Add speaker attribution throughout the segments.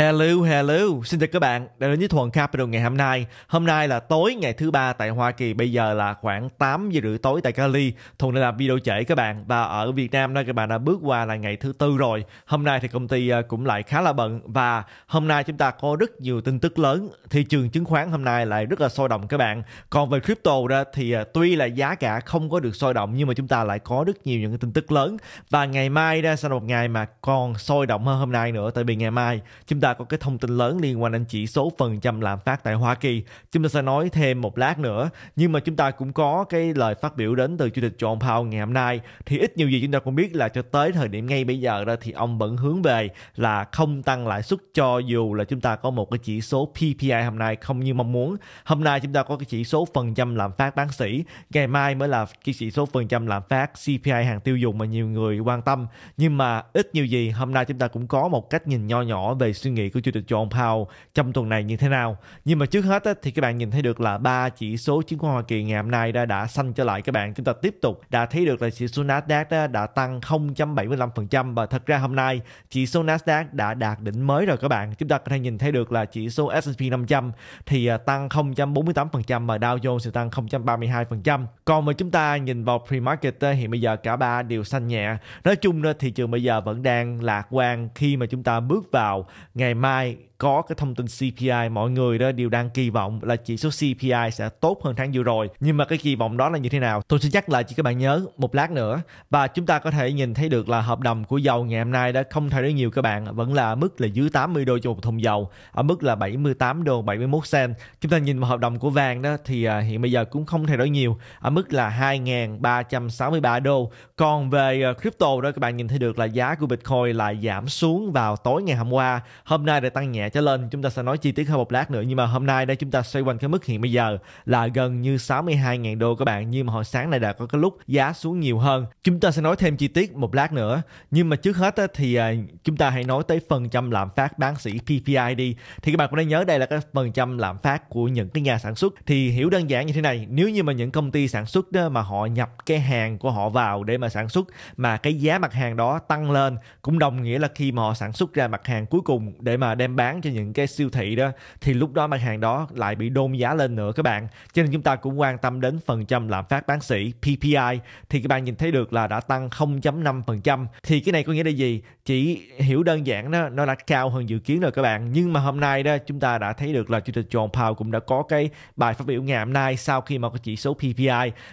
Speaker 1: Hello, hello. Xin chào các bạn đã đến với Thuần Capital ngày hôm nay. Hôm nay là tối ngày thứ ba tại Hoa Kỳ, bây giờ là khoảng 8 giờ rưỡi tối tại Cali. Thuần đã làm video trễ các bạn và ở Việt Nam đây các bạn đã bước qua là ngày thứ tư rồi. Hôm nay thì công ty ờ, cũng lại khá là bận và hôm nay chúng ta có rất nhiều tin tức lớn. Thị trường chứng khoán hôm nay lại rất là sôi động các bạn. Còn về crypto đó thì ờ, tuy là giá cả không có được sôi động nhưng mà chúng ta lại có rất nhiều những tin tức lớn và ngày mai ra sẽ là một ngày mà còn sôi động hơn hôm nay nữa tại vì ngày mai chúng ta có cái thông tin lớn liên quan đến chỉ số phần trăm lạm phát tại Hoa Kỳ. Chúng ta sẽ nói thêm một lát nữa. Nhưng mà chúng ta cũng có cái lời phát biểu đến từ Chủ tịch John Powell ngày hôm nay. Thì ít nhiều gì chúng ta cũng biết là cho tới thời điểm ngay bây giờ đó thì ông vẫn hướng về là không tăng lãi suất cho dù là chúng ta có một cái chỉ số PPI hôm nay không như mong muốn. Hôm nay chúng ta có cái chỉ số phần trăm lạm phát bán sĩ. Ngày mai mới là cái chỉ số phần trăm lạm phát CPI hàng tiêu dùng mà nhiều người quan tâm. Nhưng mà ít nhiều gì hôm nay chúng ta cũng có một cách nhìn nho nhỏ về suy nghĩ nghị của Chủ tịch John Powell trong tuần này như thế nào. Nhưng mà trước hết thì các bạn nhìn thấy được là ba chỉ số chứng khoán Hoa Kỳ ngày hôm nay đã đã xanh trở lại các bạn. Chúng ta tiếp tục đã thấy được là chỉ số Nasdaq đã tăng 0.75% và thật ra hôm nay chỉ số Nasdaq đã đạt đỉnh mới rồi các bạn. Chúng ta có thể nhìn thấy được là chỉ số S&P 500 thì à, tăng 0.48% và Dow Jones thì tăng 0.32%. Còn mà chúng ta nhìn vào pre-market thì bây giờ cả ba đều xanh nhẹ. Nói chung thị trường bây giờ vẫn đang lạc quan khi mà chúng ta bước vào ngày mai có cái thông tin CPI mọi người đó đều đang kỳ vọng là chỉ số CPI sẽ tốt hơn tháng vừa rồi nhưng mà cái kỳ vọng đó là như thế nào tôi sẽ nhắc lại cho các bạn nhớ một lát nữa và chúng ta có thể nhìn thấy được là hợp đồng của dầu ngày hôm nay đã không thay đổi nhiều các bạn vẫn là mức là dưới 80 đô cho một thùng dầu ở mức là 78 đô 71 cent chúng ta nhìn vào hợp đồng của vàng đó thì à, hiện bây giờ cũng không thay đổi nhiều ở mức là 2.363 đô còn về à, crypto đó các bạn nhìn thấy được là giá của Bitcoin lại giảm xuống vào tối ngày hôm qua hôm nay đã tăng nhẹ ngàn trở lên chúng ta sẽ nói chi tiết hơn một lát nữa nhưng mà hôm nay đây chúng ta xoay quanh cái mức hiện bây giờ là gần như 62.000 đô các bạn nhưng mà hồi sáng này đã có cái lúc giá xuống nhiều hơn chúng ta sẽ nói thêm chi tiết một lát nữa nhưng mà trước hết thì à, chúng ta hãy nói tới phần trăm lạm phát bán sĩ PPI đi thì các bạn cũng nên nhớ đây là cái phần trăm lạm phát của những cái nhà sản xuất thì hiểu đơn giản như thế này nếu như mà những công ty sản xuất đó mà họ nhập cái hàng của họ vào để mà sản xuất mà cái giá mặt hàng đó tăng lên cũng đồng nghĩa là khi mà họ sản xuất ra mặt hàng cuối cùng để mà đem bán cho những cái siêu thị đó thì lúc đó mặt hàng đó lại bị đôn giá lên nữa các bạn cho nên chúng ta cũng quan tâm đến phần trăm lạm phát bán sỉ PPI thì các bạn nhìn thấy được là đã tăng 0.5% thì cái này có nghĩa là gì chỉ hiểu đơn giản đó nó đã cao hơn dự kiến rồi các bạn nhưng mà hôm nay đó chúng ta đã thấy được là chủ tịch John Powell cũng đã có cái bài phát biểu ngày hôm nay sau khi mà có chỉ số PPI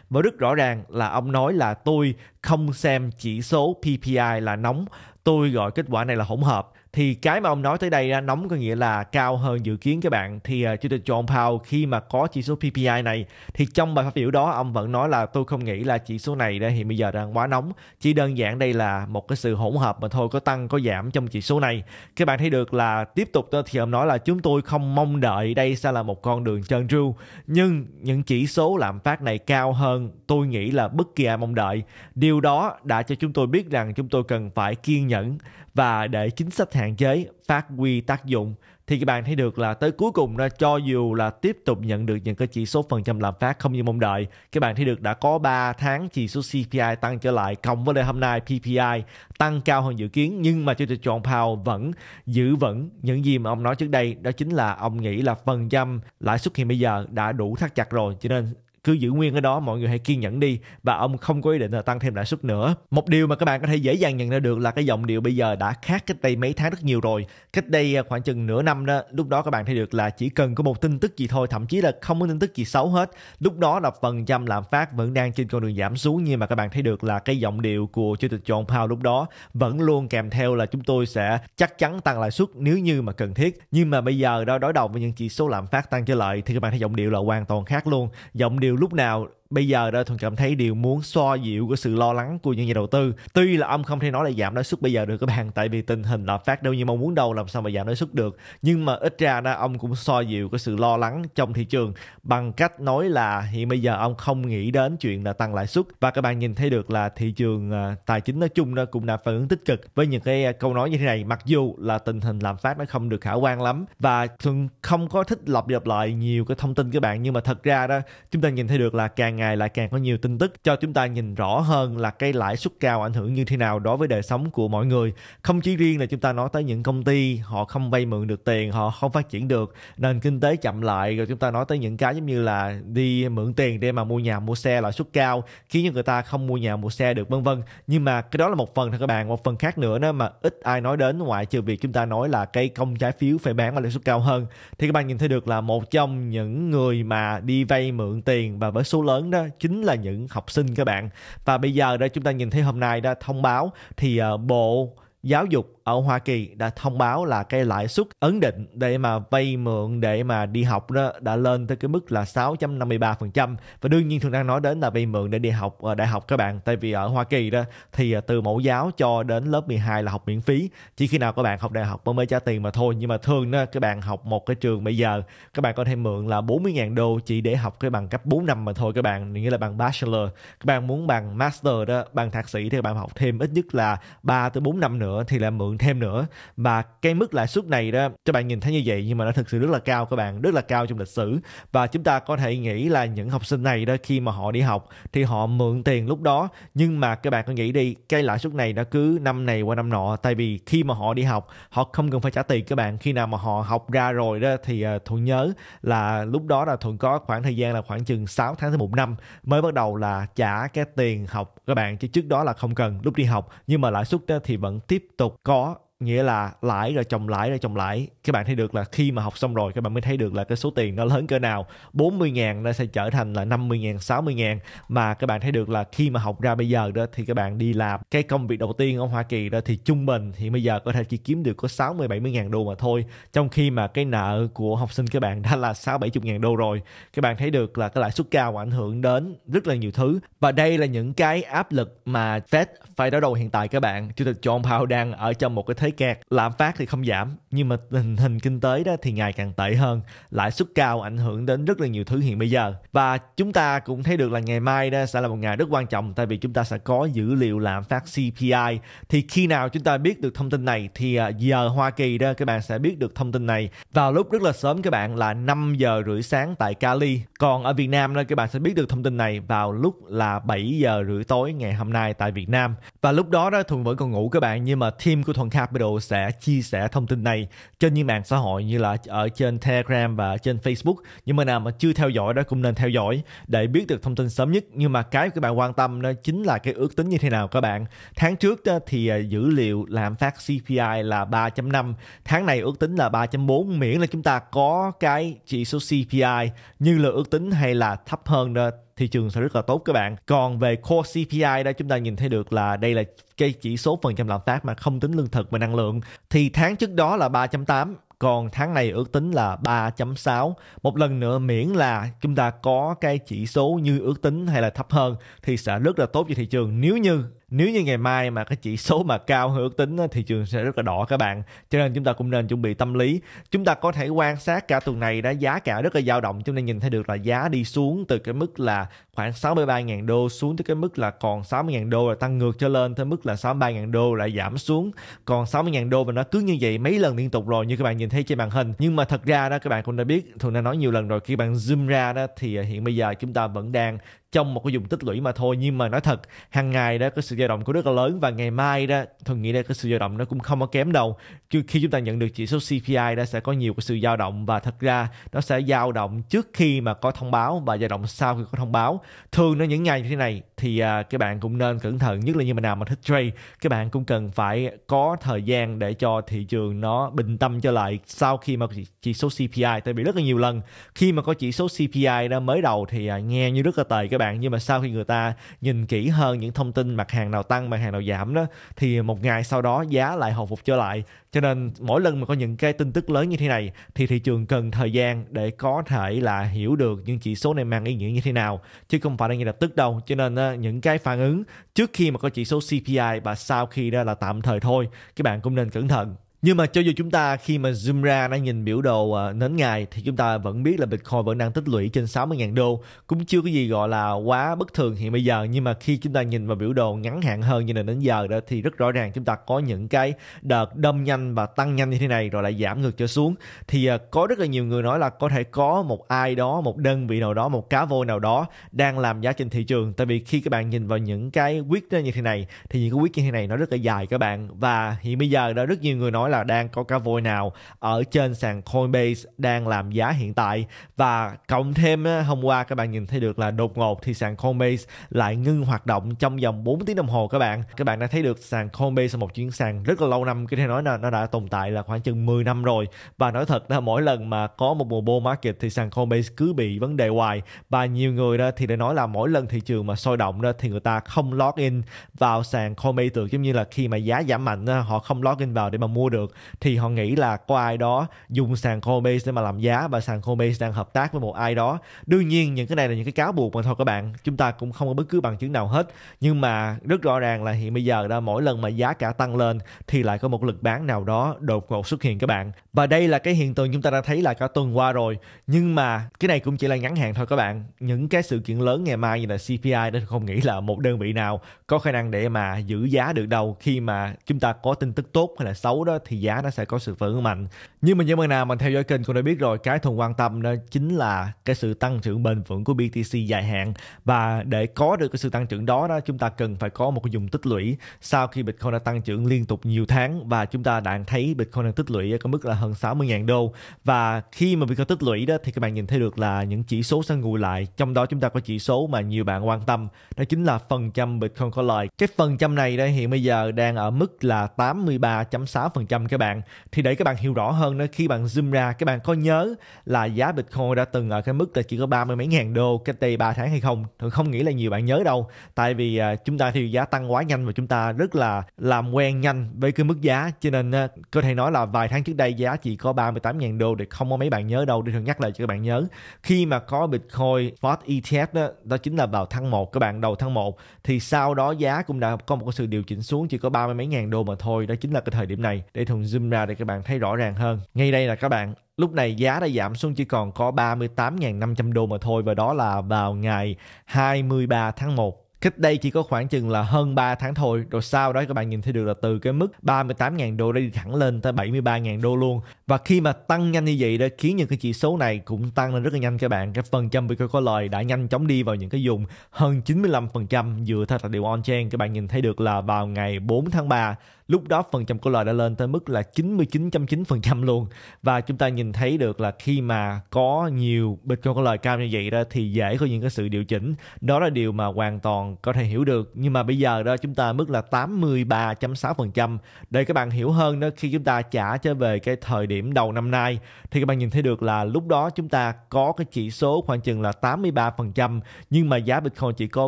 Speaker 1: và rất rõ ràng là ông nói là tôi không xem chỉ số PPI là nóng tôi gọi kết quả này là hỗn hợp thì cái mà ông nói tới đây nóng có nghĩa là cao hơn dự kiến các bạn thì uh, chủ tịch John Powell khi mà có chỉ số PPI này thì trong bài phát biểu đó ông vẫn nói là tôi không nghĩ là chỉ số này đã hiện bây giờ đang quá nóng chỉ đơn giản đây là một cái sự hỗn hợp mà thôi có tăng có giảm trong chỉ số này các bạn thấy được là tiếp tục thì ông nói là chúng tôi không mong đợi đây sẽ là một con đường trơn tru nhưng những chỉ số lạm phát này cao hơn tôi nghĩ là bất kỳ ai mong đợi điều đó đã cho chúng tôi biết rằng chúng tôi cần phải kiên nhẫn và để chính sách hạn hạn chế phát huy tác dụng thì các bạn thấy được là tới cuối cùng ra cho dù là tiếp tục nhận được những cái chỉ số phần trăm lạm phát không như mong đợi các bạn thấy được đã có 3 tháng chỉ số CPI tăng trở lại cộng với lại hôm nay PPI tăng cao hơn dự kiến nhưng mà Chủ tịch John Powell vẫn giữ vững những gì mà ông nói trước đây đó chính là ông nghĩ là phần trăm lãi suất hiện bây giờ đã đủ thắt chặt rồi cho nên cứ giữ nguyên ở đó mọi người hãy kiên nhẫn đi và ông không có ý định là tăng thêm lãi suất nữa một điều mà các bạn có thể dễ dàng nhận ra được là cái giọng điệu bây giờ đã khác cách đây mấy tháng rất nhiều rồi cách đây à, khoảng chừng nửa năm đó lúc đó các bạn thấy được là chỉ cần có một tin tức gì thôi thậm chí là không có tin tức gì xấu hết lúc đó là phần trăm lạm phát vẫn đang trên con đường giảm xuống nhưng mà các bạn thấy được là cái giọng điệu của chủ tịch John Powell lúc đó vẫn luôn kèm theo là chúng tôi sẽ chắc chắn tăng lãi suất nếu như mà cần thiết nhưng mà bây giờ đó đối đầu với những chỉ số lạm phát tăng trở lại thì các bạn thấy giọng điệu là hoàn toàn khác luôn giọng điệu lúc nào bây giờ đó thuận cảm thấy điều muốn xoa dịu cái sự lo lắng của những nhà đầu tư tuy là ông không thể nói là giảm lãi suất bây giờ được các bạn tại vì tình hình lạm phát đâu như mong muốn đâu làm sao mà giảm lãi suất được nhưng mà ít ra đó ông cũng xoa dịu cái sự lo lắng trong thị trường bằng cách nói là hiện bây giờ ông không nghĩ đến chuyện là tăng lãi suất và các bạn nhìn thấy được là thị trường à, tài chính nói chung đó cũng đã phản ứng tích cực với những cái à, câu nói như thế này mặc dù là tình hình lạm phát nó không được khả quan lắm và thường không có thích lặp lặp lại nhiều cái thông tin các bạn nhưng mà thật ra đó chúng ta nhìn thấy được là càng ngày lại càng có nhiều tin tức cho chúng ta nhìn rõ hơn là cái lãi suất cao ảnh hưởng như thế nào đối với đời sống của mọi người không chỉ riêng là chúng ta nói tới những công ty họ không vay mượn được tiền họ không phát triển được nền kinh tế chậm lại rồi chúng ta nói tới những cái giống như là đi mượn tiền để mà mua nhà mua xe lãi suất cao khiến cho người ta không mua nhà mua xe được vân vân nhưng mà cái đó là một phần thôi các bạn một phần khác nữa đó mà ít ai nói đến ngoại trừ việc chúng ta nói là cái công trái phiếu phải bán ở lãi suất cao hơn thì các bạn nhìn thấy được là một trong những người mà đi vay mượn tiền và với số lớn đó chính là những học sinh các bạn và bây giờ đó chúng ta nhìn thấy hôm nay đã thông báo thì ờ, bộ giáo dục ở Hoa Kỳ đã thông báo là cái lãi suất ấn định để mà vay mượn để mà đi học đó đã lên tới cái mức là 6.53% và đương nhiên thường đang nói đến là vay mượn để đi học ở đại học các bạn tại vì ở Hoa Kỳ đó thì à, từ mẫu giáo cho đến lớp 12 là học miễn phí chỉ khi nào các bạn học đại học mới trả tiền mà thôi nhưng mà thường đó các bạn học một cái trường bây giờ các bạn có thể mượn là 40.000 đô chỉ để học cái bằng cấp 4 năm mà thôi các bạn nghĩa là bằng bachelor các bạn muốn bằng master đó bằng thạc sĩ thì các bạn học thêm ít nhất là 3 tới 4 năm nữa thì là mượn thêm nữa và cái mức lãi suất này đó các bạn nhìn thấy như vậy nhưng mà nó thực sự rất là cao các bạn rất là cao trong lịch sử và chúng ta có thể nghĩ là những học sinh này đó khi mà họ đi học thì họ mượn tiền lúc đó nhưng mà các bạn có nghĩ đi cái lãi suất này nó cứ năm này qua năm nọ tại vì khi mà họ đi học họ không cần phải trả tiền các bạn khi nào mà họ học ra rồi đó thì ờ, thuận nhớ là lúc đó là thuận có khoảng thời gian là khoảng chừng 6 tháng tới một năm mới bắt đầu là trả cái tiền học các bạn chứ trước đó là không cần lúc đi học nhưng mà lãi suất thì vẫn tiếp tục có nghĩa là lãi rồi chồng lãi rồi chồng lãi các bạn thấy được là khi mà học xong rồi các bạn mới thấy được là cái số tiền nó lớn cỡ nào 40 ngàn nó sẽ trở thành là 50 ngàn 60 ngàn mà các bạn thấy được là khi mà học ra bây giờ đó thì các bạn đi làm cái công việc đầu tiên ở Hoa Kỳ đó thì trung bình thì bây giờ có thể chỉ kiếm được có 60 70 ngàn đô mà thôi trong khi mà cái nợ của học sinh các bạn đã là 6 70 ngàn đô rồi các bạn thấy được là cái lãi suất cao ảnh hưởng đến rất là nhiều thứ và đây là những cái áp lực mà Fed phải đối đầu hiện tại các bạn Chủ tịch John Powell đang ở trong một cái thế thấy kẹt lạm phát thì không giảm nhưng mà tình hình kinh tế đó thì ngày càng tệ hơn lãi suất cao ảnh hưởng đến rất là nhiều thứ hiện bây giờ và chúng ta cũng thấy được là ngày mai đó sẽ là một ngày rất quan trọng tại vì chúng ta sẽ có dữ liệu lạm phát CPI thì khi nào chúng ta biết được thông tin này thì à, giờ Hoa Kỳ đó các bạn sẽ biết được thông tin này vào lúc rất là sớm các bạn là 5 giờ rưỡi sáng tại Cali còn ở Việt Nam đó các bạn sẽ biết được thông tin này vào lúc là 7 giờ rưỡi tối ngày hôm nay tại Việt Nam và lúc đó đó Thuận vẫn còn ngủ các bạn nhưng mà team của Thuận Khạp Capital sẽ chia sẻ thông tin này trên những mạng xã hội như là ở trên Telegram và trên Facebook. Những bạn nào mà chưa theo dõi đó cũng nên theo dõi để biết được thông tin sớm nhất. Nhưng mà cái các bạn quan tâm đó chính là cái ước tính như thế nào các bạn. Tháng trước đó thì à, dữ liệu lạm phát CPI là 3.5, tháng này ước tính là 3.4 miễn là chúng ta có cái chỉ số CPI như là ước tính hay là thấp hơn đó thị trường sẽ rất là tốt các bạn còn về core CPI đó chúng ta nhìn thấy được là đây là cái chỉ số phần trăm lạm phát mà không tính lương thực và năng lượng thì tháng trước đó là 3.8 còn tháng này ước tính là 3.6. Một lần nữa miễn là chúng ta có cái chỉ số như ước tính hay là thấp hơn thì sẽ rất là tốt cho thị trường nếu như nếu như ngày mai mà cái chỉ số mà cao hơn ước tính thị trường sẽ rất là đỏ các bạn cho nên chúng ta cũng nên chuẩn bị tâm lý chúng ta có thể quan sát cả tuần này đã giá cả rất là dao động chúng ta nhìn thấy được là giá đi xuống từ cái mức là khoảng 63.000 đô xuống tới cái mức là còn 60.000 đô là tăng ngược trở lên tới mức là 63.000 đô lại giảm xuống còn 60.000 đô và nó cứ như vậy mấy lần liên tục rồi như các bạn nhìn thấy trên màn hình nhưng mà thật ra đó các bạn cũng đã biết thường đã nói nhiều lần rồi khi bạn zoom ra đó thì à, hiện bây giờ chúng ta vẫn đang trong một cái dùng tích lũy mà thôi nhưng mà nói thật hàng ngày đó có sự dao động của rất là lớn và ngày mai đó tôi nghĩ là cái sự dao động nó cũng không có kém đâu khi chúng ta nhận được chỉ số CPI đó sẽ có nhiều cái sự dao động và thật ra nó sẽ dao động trước khi mà có thông báo và dao động sau khi có thông báo thường nó những ngày như thế này thì à, các bạn cũng nên cẩn thận nhất là như mà nào mà thích trade các bạn cũng cần phải có thời gian để cho thị trường nó bình tâm trở lại sau khi mà chỉ số CPI tại vì rất là nhiều lần khi mà có chỉ số CPI đó mới đầu thì à, nghe như rất là tệ các cho bạn nhưng mà sau khi người ta nhìn kỹ hơn những thông tin mặt hàng nào tăng mặt hàng nào giảm đó thì một ngày sau đó giá lại hồi phục trở lại cho nên mỗi lần mà có những cái tin tức lớn như thế này thì thị trường cần thời gian để có thể là hiểu được những chỉ số này mang ý nghĩa như thế nào chứ không phải là ngay lập tức đâu cho nên những cái phản ứng trước khi mà có chỉ số CPI và sau khi đó là tạm thời thôi các bạn cũng nên cẩn thận nhưng mà cho dù chúng ta khi mà zoom ra đang nhìn biểu đồ à, nến ngày thì chúng ta vẫn biết là Bitcoin vẫn đang tích lũy trên 60.000 đô cũng chưa có gì gọi là quá bất thường hiện bây giờ nhưng mà khi chúng ta nhìn vào biểu đồ ngắn hạn hơn như là đến giờ đó thì rất rõ ràng chúng ta có những cái đợt đâm nhanh và tăng nhanh như thế này rồi lại giảm ngược trở xuống thì à, có rất là nhiều người nói là có thể có một ai đó một đơn vị nào đó một cá voi nào đó đang làm giá trên thị trường tại vì khi các bạn nhìn vào những cái quyết như thế này thì những cái quyết như thế này nó rất là dài các bạn và hiện bây giờ đã rất nhiều người nói nói là đang có cá voi nào ở trên sàn Coinbase đang làm giá hiện tại và cộng thêm hôm qua các bạn nhìn thấy được là đột ngột thì sàn Coinbase lại ngưng hoạt động trong vòng 4 tiếng đồng hồ các bạn các bạn đã thấy được sàn Coinbase là một chuyến sàn rất là lâu năm có thể nói là nó đã tồn tại là khoảng chừng 10 năm rồi và nói thật là mỗi lần mà có một mùa bull market thì sàn Coinbase cứ bị vấn đề hoài và nhiều người đó thì để nói là mỗi lần thị trường mà sôi động đó thì người ta không login vào sàn Coinbase tưởng giống như là khi mà giá giảm mạnh đó, họ không login vào để mà mua được được thì họ nghĩ là có ai đó dùng sàn Coinbase để mà làm giá và sàn Coinbase đang hợp tác với một ai đó đương nhiên những cái này là những cái cáo buộc mà thôi các bạn chúng ta cũng không có bất cứ bằng chứng nào hết nhưng mà rất rõ ràng là hiện bây giờ đó mỗi lần mà giá cả tăng lên thì lại có một lực bán nào đó đột ngột xuất hiện các bạn và đây là cái hiện tượng chúng ta đã thấy là cả tuần qua rồi nhưng mà cái này cũng chỉ là ngắn hạn thôi các bạn những cái sự kiện lớn ngày mai như là CPI đó không nghĩ là một đơn vị nào có khả năng để mà giữ giá được đâu khi mà chúng ta có tin tức tốt hay là xấu đó thì giá nó sẽ có sự phản ứng mạnh nhưng mà những bạn nào mà theo dõi kênh cũng đã biết rồi cái thùng quan tâm đó chính là cái sự tăng trưởng bền vững của BTC dài hạn và để có được cái sự tăng trưởng đó đó chúng ta cần phải có một cái dùng tích lũy sau khi Bitcoin đã tăng trưởng liên tục nhiều tháng và chúng ta đang thấy Bitcoin đang tích lũy ở cái mức là hơn 60.000 đô và khi mà Bitcoin tích lũy đó thì các bạn nhìn thấy được là những chỉ số sẽ ngủ lại trong đó chúng ta có chỉ số mà nhiều bạn quan tâm đó chính là phần trăm Bitcoin có lời cái phần trăm này đây hiện bây giờ đang ở mức là 83.6% 100 các bạn thì để các bạn hiểu rõ hơn đó khi bạn zoom ra các bạn có nhớ là giá Bitcoin đã từng ở cái mức là chỉ có ba mươi mấy ngàn đô cách đây 3 tháng hay không thường không nghĩ là nhiều bạn nhớ đâu tại vì à, chúng ta thì giá tăng quá nhanh và chúng ta rất là làm quen nhanh với cái mức giá cho nên à, có thể nói là vài tháng trước đây giá chỉ có 38 ngàn đô để không có mấy bạn nhớ đâu để thường nhắc lại cho các bạn nhớ khi mà có Bitcoin spot ETF đó, đó chính là vào tháng 1 các bạn đầu tháng 1 thì sau đó giá cũng đã có một sự điều chỉnh xuống chỉ có ba mươi mấy ngàn đô mà thôi đó chính là cái thời điểm này để Thùng zoom ra để các bạn thấy rõ ràng hơn. Ngay đây là các bạn, lúc này giá đã giảm xuống chỉ còn có 38.500 đô mà thôi và đó là vào ngày 23 tháng 1 cách đây chỉ có khoảng chừng là hơn 3 tháng thôi rồi sau đó các bạn nhìn thấy được là từ cái mức 38.000 đô đã đi thẳng lên tới 73.000 đô luôn và khi mà tăng nhanh như vậy đã khiến những cái chỉ số này cũng tăng lên rất là nhanh các bạn cái phần trăm Bitcoin có lời đã nhanh chóng đi vào những cái vùng hơn 95% dựa theo tài liệu on chain các bạn nhìn thấy được là vào ngày 4 tháng 3 lúc đó phần trăm của lời đã lên tới mức là 99.9% luôn và chúng ta nhìn thấy được là khi mà có nhiều Bitcoin có lời cao như vậy đó thì dễ có những cái sự điều chỉnh đó là điều mà hoàn toàn có thể hiểu được nhưng mà bây giờ đó chúng ta mức là 83.6% để các bạn hiểu hơn đó khi chúng ta trả trở về cái thời điểm đầu năm nay thì các bạn nhìn thấy được là lúc đó chúng ta có cái chỉ số khoảng chừng là 83% nhưng mà giá Bitcoin chỉ có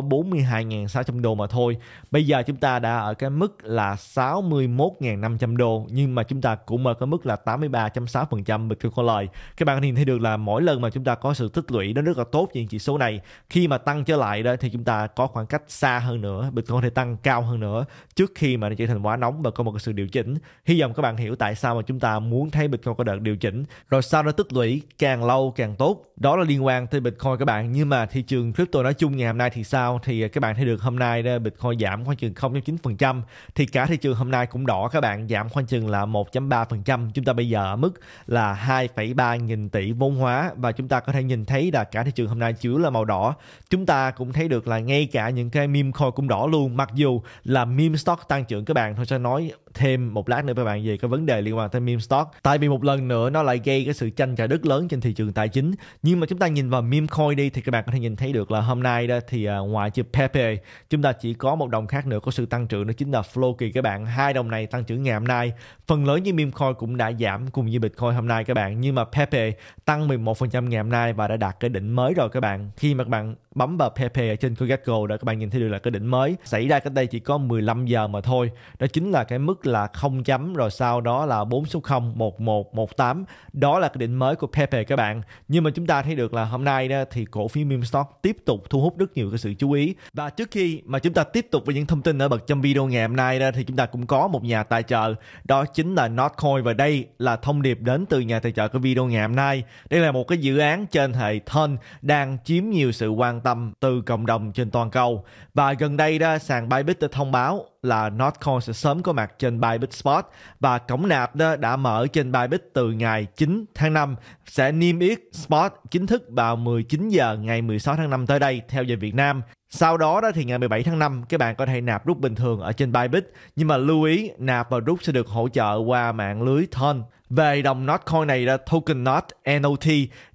Speaker 1: 42.600 đô mà thôi bây giờ chúng ta đã ở cái mức là 60 61.500 đô nhưng mà chúng ta cũng ở cái mức là 83.6% Bitcoin lời các bạn nhìn thấy được là mỗi lần mà chúng ta có sự tích lũy nó rất là tốt những chỉ số này khi mà tăng trở lại đó thì chúng ta có khoảng cách xa hơn nữa Bitcoin có thể tăng cao hơn nữa trước khi mà nó trở thành quá nóng và có một sự điều chỉnh hy vọng các bạn hiểu tại sao mà chúng ta muốn thấy Bitcoin có đợt điều chỉnh rồi sau đó tích lũy càng lâu càng tốt đó là liên quan tới Bitcoin các bạn nhưng mà thị trường crypto nói chung ngày hôm nay thì sao thì các bạn thấy được hôm nay Bitcoin giảm khoảng chừng 0.9% thì cả thị trường hôm nay Shanghai cũng đỏ các bạn giảm khoảng chừng là 1.3%. Chúng ta bây giờ ở mức là 2,3 nghìn tỷ vốn hóa và chúng ta có thể nhìn thấy là cả thị trường hôm nay chủ là màu đỏ. Chúng ta cũng thấy được là ngay cả những cái meme coin cũng đỏ luôn mặc dù là meme stock tăng trưởng các bạn thôi sẽ nói thêm một lát nữa với bạn về cái vấn đề liên quan tới meme stock tại vì một lần nữa nó lại gây cái sự tranh cãi rất lớn trên thị trường tài chính nhưng mà chúng ta nhìn vào meme coin đi thì các bạn có thể nhìn thấy được là hôm nay đó thì à, ngoài chữ Pepe chúng ta chỉ có một đồng khác nữa có sự tăng trưởng đó chính là Floki các bạn hai đồng này tăng trưởng ngày hôm nay phần lớn như meme coin cũng đã giảm cùng như Bitcoin hôm nay các bạn nhưng mà Pepe tăng 11% ngày hôm nay và đã đạt cái đỉnh mới rồi các bạn khi mà các bạn bấm vào Pepe ở trên CoinGecko đó các bạn nhìn thấy được là cái đỉnh mới xảy ra cách đây chỉ có 15 giờ mà thôi đó chính là cái mức mức là 0 chấm rồi sau đó là 4 số 0 1 1 1 8 đó là cái định mới của Pepe các bạn nhưng mà chúng ta thấy được là hôm nay đó, thì cổ phiếu meme stock tiếp tục thu hút rất nhiều cái sự chú ý và trước khi mà chúng ta tiếp tục với những thông tin ở bậc trong video ngày hôm nay đó, thì chúng ta cũng có một nhà tài trợ đó chính là Notcoin và đây là thông điệp đến từ nhà tài trợ của video ngày hôm nay đây là một cái dự án trên hệ thân đang chiếm nhiều sự quan tâm từ cộng đồng trên toàn cầu và gần đây đó sàn Bybit đã thông báo là Notcoin sẽ sớm có mặt trên Bybit Spot và cổng nạp đó đã mở trên Bybit từ ngày 9 tháng 5 sẽ niêm yết Spot chính thức vào 19 giờ ngày 16 tháng 5 tới đây theo giờ Việt Nam. Sau đó đó thì ngày 17 tháng 5 các bạn có thể nạp rút bình thường ở trên Bybit nhưng mà lưu ý nạp và rút sẽ được hỗ trợ qua mạng lưới Ton. Về đồng Notcoin này là token Not NOT.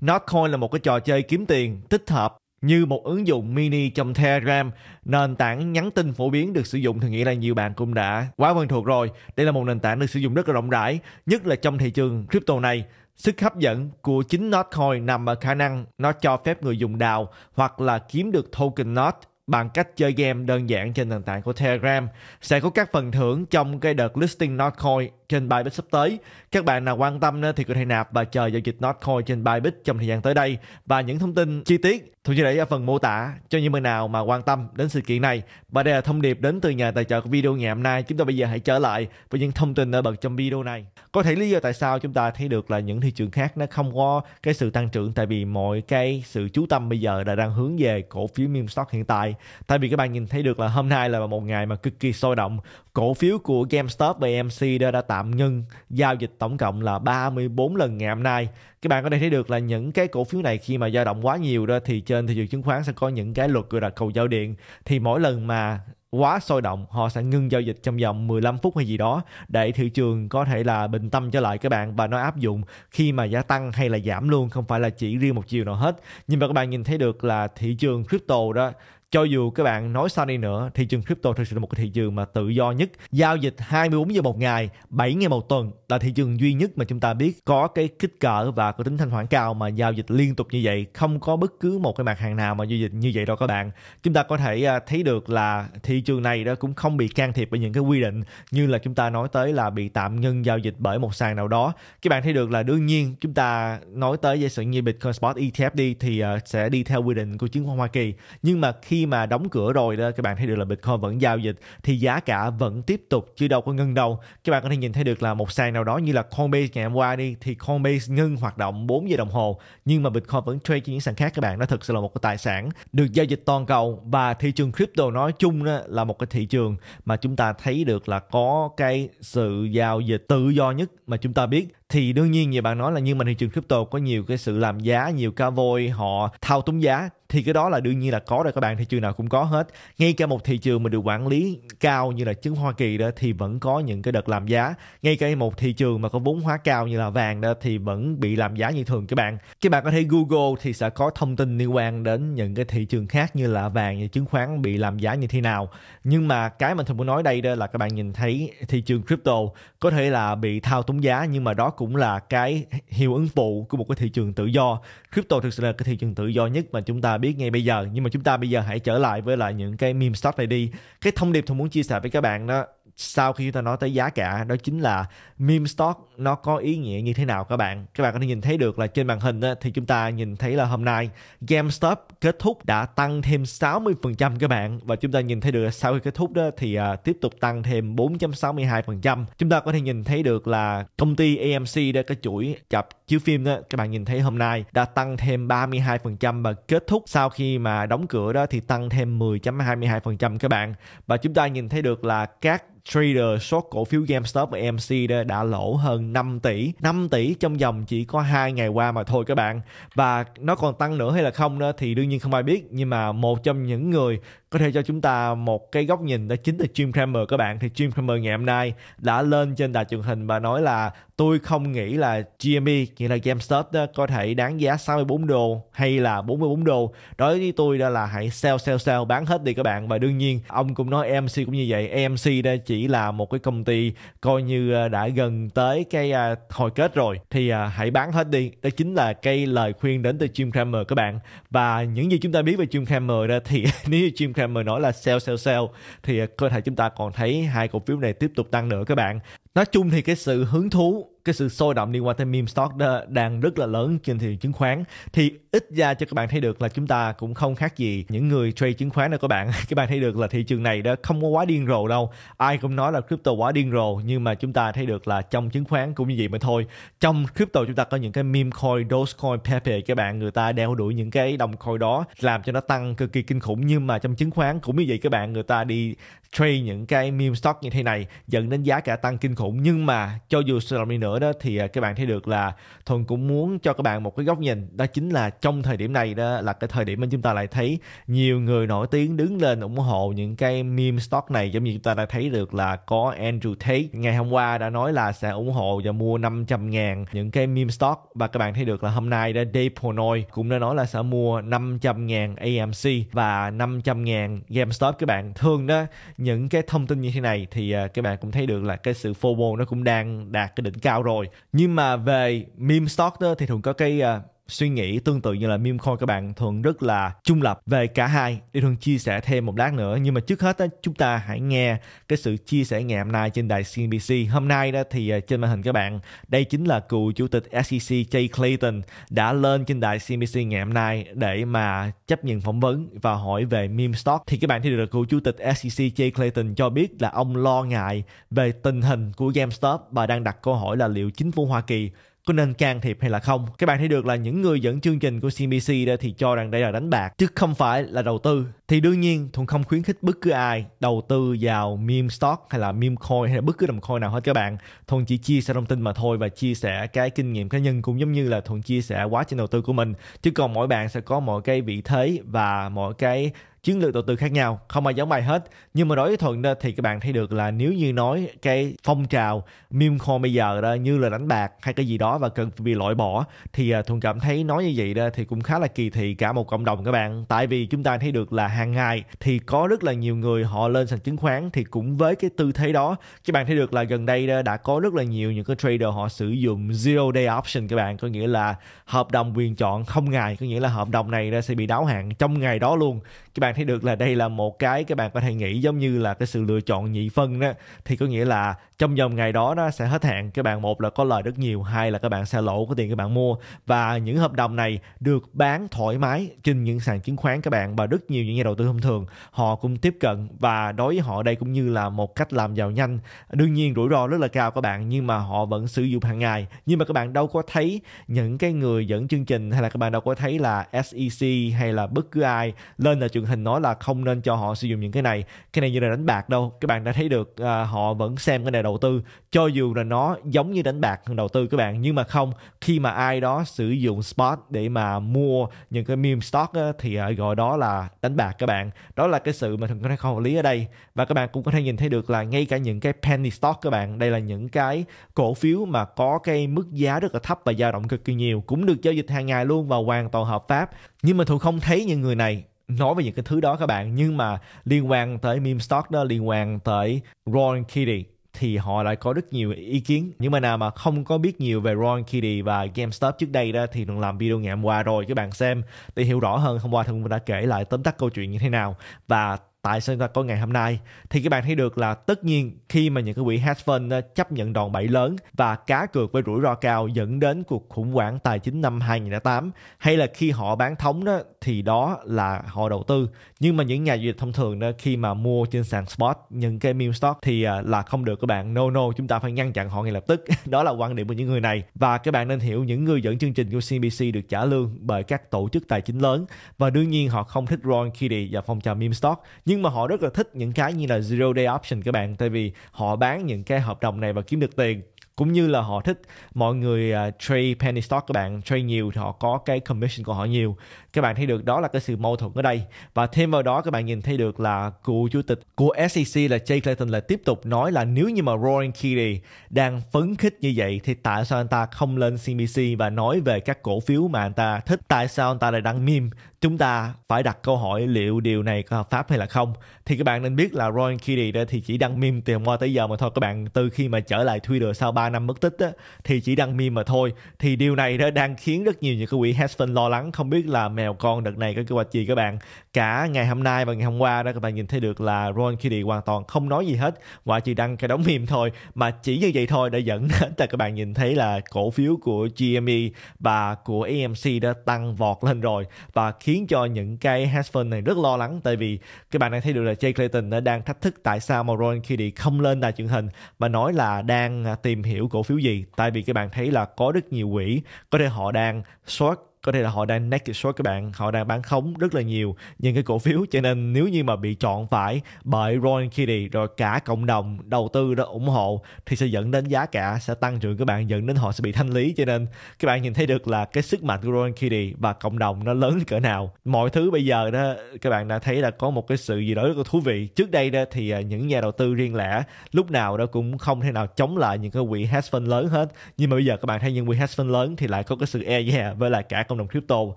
Speaker 1: Notcoin là một cái trò chơi kiếm tiền tích hợp như một ứng dụng mini trong Telegram, nền tảng nhắn tin phổ biến được sử dụng thì nghĩ là nhiều bạn cũng đã quá quen thuộc rồi. Đây là một nền tảng được sử dụng rất là rộng rãi, nhất là trong thị trường crypto này. Sức hấp dẫn của chính Notcoin nằm ở khả năng nó cho phép người dùng đào hoặc là kiếm được token Not bằng cách chơi game đơn giản trên nền tảng của Telegram. Sẽ có các phần thưởng trong cái đợt listing Notcoin trên Bybit sắp tới. Các bạn nào quan tâm thì có thể nạp và chờ giao dịch Notcoin trên Bybit trong thời gian tới đây. Và những thông tin chi tiết thuộc sẽ để ở phần mô tả cho những người nào mà quan tâm đến sự kiện này. Và đây là thông điệp đến từ nhà tài trợ của video ngày hôm nay. Chúng ta bây giờ hãy trở lại với những thông tin ở bật trong video này. Có thể lý do tại sao chúng ta thấy được là những thị trường khác nó không có cái sự tăng trưởng tại vì mọi cái sự chú tâm bây giờ đã đang hướng về cổ phiếu meme stock hiện tại. Tại vì các bạn nhìn thấy được là hôm nay là một ngày mà cực kỳ sôi động. Cổ phiếu của GameStop và AMC đã, đã tạo tạm ngưng giao dịch tổng cộng là 34 lần ngày hôm nay. Các bạn có thể thấy được là những cái cổ phiếu này khi mà dao động quá nhiều đó thì trên thị trường chứng khoán sẽ có những cái luật gọi là cầu giao điện thì mỗi lần mà quá sôi động họ sẽ ngưng giao dịch trong vòng 15 phút hay gì đó để thị trường có thể là bình tâm trở lại các bạn và nó áp dụng khi mà giá tăng hay là giảm luôn không phải là chỉ riêng một chiều nào hết nhưng mà các bạn nhìn thấy được là thị trường crypto đó cho dù các bạn nói sao đi nữa, thị trường crypto thực sự là một cái thị trường mà tự do nhất. Giao dịch 24 giờ một ngày, 7 ngày một tuần là thị trường duy nhất mà chúng ta biết có cái kích cỡ và có tính thanh khoản cao mà giao dịch liên tục như vậy. Không có bất cứ một cái mặt hàng nào mà giao dịch như vậy đâu các bạn. Chúng ta có thể à, thấy được là thị trường này đó cũng không bị can thiệp bởi những cái quy định như là chúng ta nói tới là bị tạm ngưng giao dịch bởi một sàn nào đó. Các bạn thấy được là đương nhiên chúng ta nói tới giả sử như Bitcoin Spot ETF đi thì à, sẽ đi theo quy định của chứng khoán Hoa Kỳ. Nhưng mà khi khi mà đóng cửa rồi đó các bạn thấy được là Bitcoin vẫn giao dịch thì giá cả vẫn tiếp tục chứ đâu có ngưng đâu các bạn có thể nhìn thấy được là một sàn nào đó như là Coinbase ngày hôm qua đi thì Coinbase ngưng hoạt động 4 giờ đồng hồ nhưng mà Bitcoin vẫn trade trên những sàn khác các bạn nó thực sự là một cái tài sản được giao dịch toàn cầu và thị trường crypto nói chung đó là một cái thị trường mà chúng ta thấy được là có cái sự giao dịch tự do nhất mà chúng ta biết thì đương nhiên như bạn nói là nhưng mà thị trường crypto có nhiều cái sự làm giá nhiều ca vôi họ thao túng giá thì cái đó là đương nhiên là có rồi các bạn thị trường nào cũng có hết ngay cả một thị trường mà được quản lý cao như là chứng Hoa Kỳ đó thì vẫn có những cái đợt làm giá ngay cả một thị trường mà có vốn hóa cao như là vàng đó thì vẫn bị làm giá như thường các bạn các bạn có thể Google thì sẽ có thông tin liên quan đến những cái thị trường khác như là vàng như chứng khoán bị làm giá như thế nào nhưng mà cái mình thường muốn nói đây đó là các bạn nhìn thấy thị trường crypto có thể là bị thao túng khống giá nhưng mà đó cũng là cái hiệu ứng phụ của một cái thị trường tự do crypto thực sự là cái thị trường tự do nhất mà chúng ta biết ngay bây giờ nhưng mà chúng ta bây giờ hãy trở lại với lại những cái meme stock này đi cái thông điệp tôi muốn chia sẻ với các bạn đó sau khi chúng ta nói tới giá cả đó chính là meme stock nó có ý nghĩa như thế nào các bạn các bạn có thể nhìn thấy được là trên màn hình á, thì chúng ta nhìn thấy là hôm nay GameStop kết thúc đã tăng thêm 60% các bạn và chúng ta nhìn thấy được sau khi kết thúc đó thì uh, tiếp tục tăng thêm 4.62% chúng ta có thể nhìn thấy được là công ty AMC đã cái chuỗi chập chiếu phim đó các bạn nhìn thấy hôm nay đã tăng thêm 32% và kết thúc sau khi mà đóng cửa đó thì tăng thêm 10.22% các bạn và chúng ta nhìn thấy được là các trader short cổ phiếu GameStop và AMC đã, đã lỗ hơn 5 tỷ 5 tỷ trong vòng chỉ có hai ngày qua mà thôi các bạn và nó còn tăng nữa hay là không nữa thì đương nhiên không ai biết nhưng mà một trong những người có thể cho chúng ta một cái góc nhìn đó chính là Jim Cramer các bạn thì Jim Cramer ngày hôm nay đã lên trên đài truyền hình và nói là tôi không nghĩ là GME nghĩa là GameStop đó, có thể đáng giá 64 đô hay là 44 đô đối với tôi đó là hãy sell sell sell bán hết đi các bạn và đương nhiên ông cũng nói EMC cũng như vậy EMC đây chỉ là một cái công ty coi như à, đã gần tới cái à, hồi kết rồi thì à, hãy bán hết đi đó chính là cái lời khuyên đến từ Jim Cramer các bạn và những gì chúng ta biết về Jim Cramer đó thì nếu như Jim Cramer Kramer nói là sell sell sell thì à, cơ thể chúng ta còn thấy hai cổ phiếu này tiếp tục tăng nữa các bạn nói chung thì cái sự hứng thú cái sự sôi động liên quan tới meme stock đó đang rất là lớn trên thị trường chứng khoán thì ít ra cho các bạn thấy được là chúng ta cũng không khác gì những người trade chứng khoán đâu các bạn các bạn thấy được là thị trường này đó không có quá điên rồ đâu ai cũng nói là crypto quá điên rồ nhưng mà chúng ta thấy được là trong chứng khoán cũng như vậy mà thôi trong crypto chúng ta có những cái meme coin dogecoin pepe các bạn người ta đeo đuổi những cái đồng coin đó làm cho nó tăng cực kỳ kinh khủng nhưng mà trong chứng khoán cũng như vậy các bạn người ta đi trade những cái meme stock như thế này dẫn đến giá cả tăng kinh khủng nhưng mà cho dù sao đi nữa nữa đó thì à, các bạn thấy được là thuần cũng muốn cho các bạn một cái góc nhìn đó chính là trong thời điểm này đó là cái thời điểm mà chúng ta lại thấy nhiều người nổi tiếng đứng lên ủng hộ những cái meme stock này giống như chúng ta đã thấy được là có Andrew Tate ngày hôm qua đã nói là sẽ ủng hộ và mua 500 ngàn những cái meme stock và các bạn thấy được là hôm nay đã Dave Portnoy cũng đã nói là sẽ mua 500 ngàn AMC và 500 ngàn GameStop các bạn thường đó những cái thông tin như thế này thì à, các bạn cũng thấy được là cái sự FOMO nó cũng đang đạt cái đỉnh cao rồi nhưng mà về meme stock thì thường có cái uh, suy nghĩ tương tự như là meme coin các bạn thường rất là trung lập về cả hai để thường chia sẻ thêm một lát nữa nhưng mà trước hết đó, chúng ta hãy nghe cái sự chia sẻ ngày hôm nay trên đài CNBC hôm nay đó thì à, trên màn hình các bạn đây chính là cựu chủ tịch SEC Jay Clayton đã lên trên đài CNBC ngày hôm nay để mà chấp nhận phỏng vấn và hỏi về meme stock thì các bạn thấy được cựu chủ tịch SEC Jay Clayton cho biết là ông lo ngại về tình hình của GameStop và đang đặt câu hỏi là liệu chính phủ Hoa Kỳ có nên can thiệp hay là không các bạn thấy được là những người dẫn chương trình của CBC đây thì cho rằng đây là đánh bạc chứ không phải là đầu tư thì đương nhiên Thuận không khuyến khích bất cứ ai đầu tư vào meme stock hay là meme coin hay là bất cứ đồng coin nào hết các bạn Thuận chỉ chia sẻ thông tin mà thôi và chia sẻ cái kinh nghiệm cá nhân cũng giống như là Thuận chia sẻ quá trình đầu tư của mình chứ còn mỗi bạn sẽ có mỗi cái vị thế và mỗi cái chiến lược đầu tư khác nhau không ai giống ai hết nhưng mà đối với thuận đó thì các bạn thấy được là nếu như nói cái phong trào meme coin bây giờ đó như là đánh bạc hay cái gì đó và cần bị loại bỏ thì à, thuận cảm thấy nói như vậy đó thì cũng khá là kỳ thị cả một cộng đồng các bạn tại vì chúng ta thấy được là hàng ngày thì có rất là nhiều người họ lên sàn chứng khoán thì cũng với cái tư thế đó các bạn thấy được là gần đây đã có rất là nhiều những cái trader họ sử dụng zero day option các bạn có nghĩa là hợp đồng quyền chọn không ngày có nghĩa là hợp đồng này sẽ bị đáo hạn trong ngày đó luôn các bạn thấy được là đây là một cái các bạn có thể nghĩ giống như là cái sự lựa chọn nhị phân đó thì có nghĩa là trong vòng ngày đó nó sẽ hết hạn các bạn một là có lời rất nhiều hai là các bạn sẽ lỗ cái tiền các bạn mua và những hợp đồng này được bán thoải mái trên những sàn chứng khoán các bạn và rất nhiều những nhà đầu tư thông thường họ cũng tiếp cận và đối với họ đây cũng như là một cách làm giàu nhanh đương nhiên rủi ro rất là cao các bạn nhưng mà họ vẫn sử dụng hàng ngày nhưng mà các bạn đâu có thấy những cái người dẫn chương trình hay là các bạn đâu có thấy là SEC hay là bất cứ ai lên là trường dựng hình nói là không nên cho họ sử dụng những cái này cái này như là đánh bạc đâu các bạn đã thấy được à, họ vẫn xem cái này đầu tư cho dù là nó giống như đánh bạc hơn đầu tư các bạn nhưng mà không khi mà ai đó sử dụng spot để mà mua những cái meme stock á, thì à, gọi đó là đánh bạc các bạn đó là cái sự mà thường có thể không hợp lý ở đây và các bạn cũng có thể nhìn thấy được là ngay cả những cái penny stock các bạn đây là những cái cổ phiếu mà có cái mức giá rất là thấp và dao động cực kỳ nhiều cũng được giao dịch hàng ngày luôn và hoàn toàn hợp pháp nhưng mà thường không thấy những người này nói về những cái thứ đó các bạn nhưng mà liên quan tới meme stock đó liên quan tới Ron Kitty thì họ lại có rất nhiều ý kiến nhưng mà nào mà không có biết nhiều về Ron Kitty và GameStop trước đây đó thì đừng làm video ngày hôm qua rồi các bạn xem để hiểu rõ hơn hôm qua mình đã kể lại tóm tắt câu chuyện như thế nào và tại sao chúng ta có ngày hôm nay thì các bạn thấy được là tất nhiên khi mà những cái quỹ hedge fund ờ, chấp nhận đòn bẩy lớn và cá cược với rủi ro cao dẫn đến cuộc khủng hoảng tài chính năm 2008 hay là khi họ bán thống đó thì đó là họ đầu tư nhưng mà những nhà du lịch thông thường đó khi mà mua trên sàn spot những cái meme stock thì à, là không được các bạn no no chúng ta phải ngăn chặn họ ngay lập tức đó là quan điểm của những người này và các bạn nên hiểu những người dẫn chương trình của CNBC được trả lương bởi các tổ chức tài chính lớn và đương nhiên họ không thích Ron Kitty và phong trào meme stock nhưng mà họ rất là thích những cái như là zero day option các bạn tại vì họ bán những cái hợp đồng này và kiếm được tiền cũng như là họ thích mọi người uh, trade penny stock các bạn trade nhiều thì họ có cái commission của họ nhiều các bạn thấy được đó là cái sự mâu thuẫn ở đây và thêm vào đó các bạn nhìn thấy được là cựu chủ tịch của SEC là Jay Clayton là tiếp tục nói là nếu như mà Warren Kennedy đang phấn khích như vậy thì tại sao anh ta không lên CNBC và nói về các cổ phiếu mà anh ta thích tại sao anh ta lại đăng meme chúng ta phải đặt câu hỏi liệu điều này có hợp pháp hay là không thì các bạn nên biết là Roy Kiddy đó thì chỉ đăng meme từ hôm qua tới giờ mà thôi các bạn từ khi mà trở lại Twitter sau 3 năm mất tích á, thì chỉ đăng meme mà thôi thì điều này đó đang khiến rất nhiều những cái quỹ hedge fund lo lắng không biết là mèo con đợt này có kế hoạch gì các bạn cả ngày hôm nay và ngày hôm qua đó các bạn nhìn thấy được là Ron Kennedy hoàn toàn không nói gì hết ngoại trừ đăng cái đóng meme thôi mà chỉ như vậy thôi đã dẫn đến là các bạn nhìn thấy là cổ phiếu của GME và của AMC đã tăng vọt lên rồi và khiến cho những cái hedge fund này rất lo lắng tại vì các bạn đang thấy được là Jay Clayton đã đang thách thức tại sao mà Ron Kennedy không lên đài truyền hình mà nói là đang tìm hiểu cổ phiếu gì tại vì các bạn thấy là có rất nhiều quỹ có thể họ đang short có thể là họ đang naked short các bạn họ đang bán khống rất là nhiều những cái cổ phiếu cho nên nếu như mà bị chọn phải bởi Ron Kitty rồi cả cộng đồng đầu tư đã ủng hộ thì sẽ dẫn đến giá cả sẽ tăng trưởng các bạn dẫn đến họ sẽ bị thanh lý cho nên các bạn nhìn thấy được là cái sức mạnh của Ron Kitty và cộng đồng nó lớn cỡ nào mọi thứ bây giờ đó các bạn đã thấy là có một cái sự gì đó rất là thú vị trước đây đó thì à, những nhà đầu tư riêng lẻ lúc nào đó cũng không thể nào chống lại những cái quỹ hedge fund lớn hết nhưng mà bây giờ các bạn thấy những quỹ hedge fund lớn thì lại có cái sự e dè với lại cả cộng cộng đồng crypto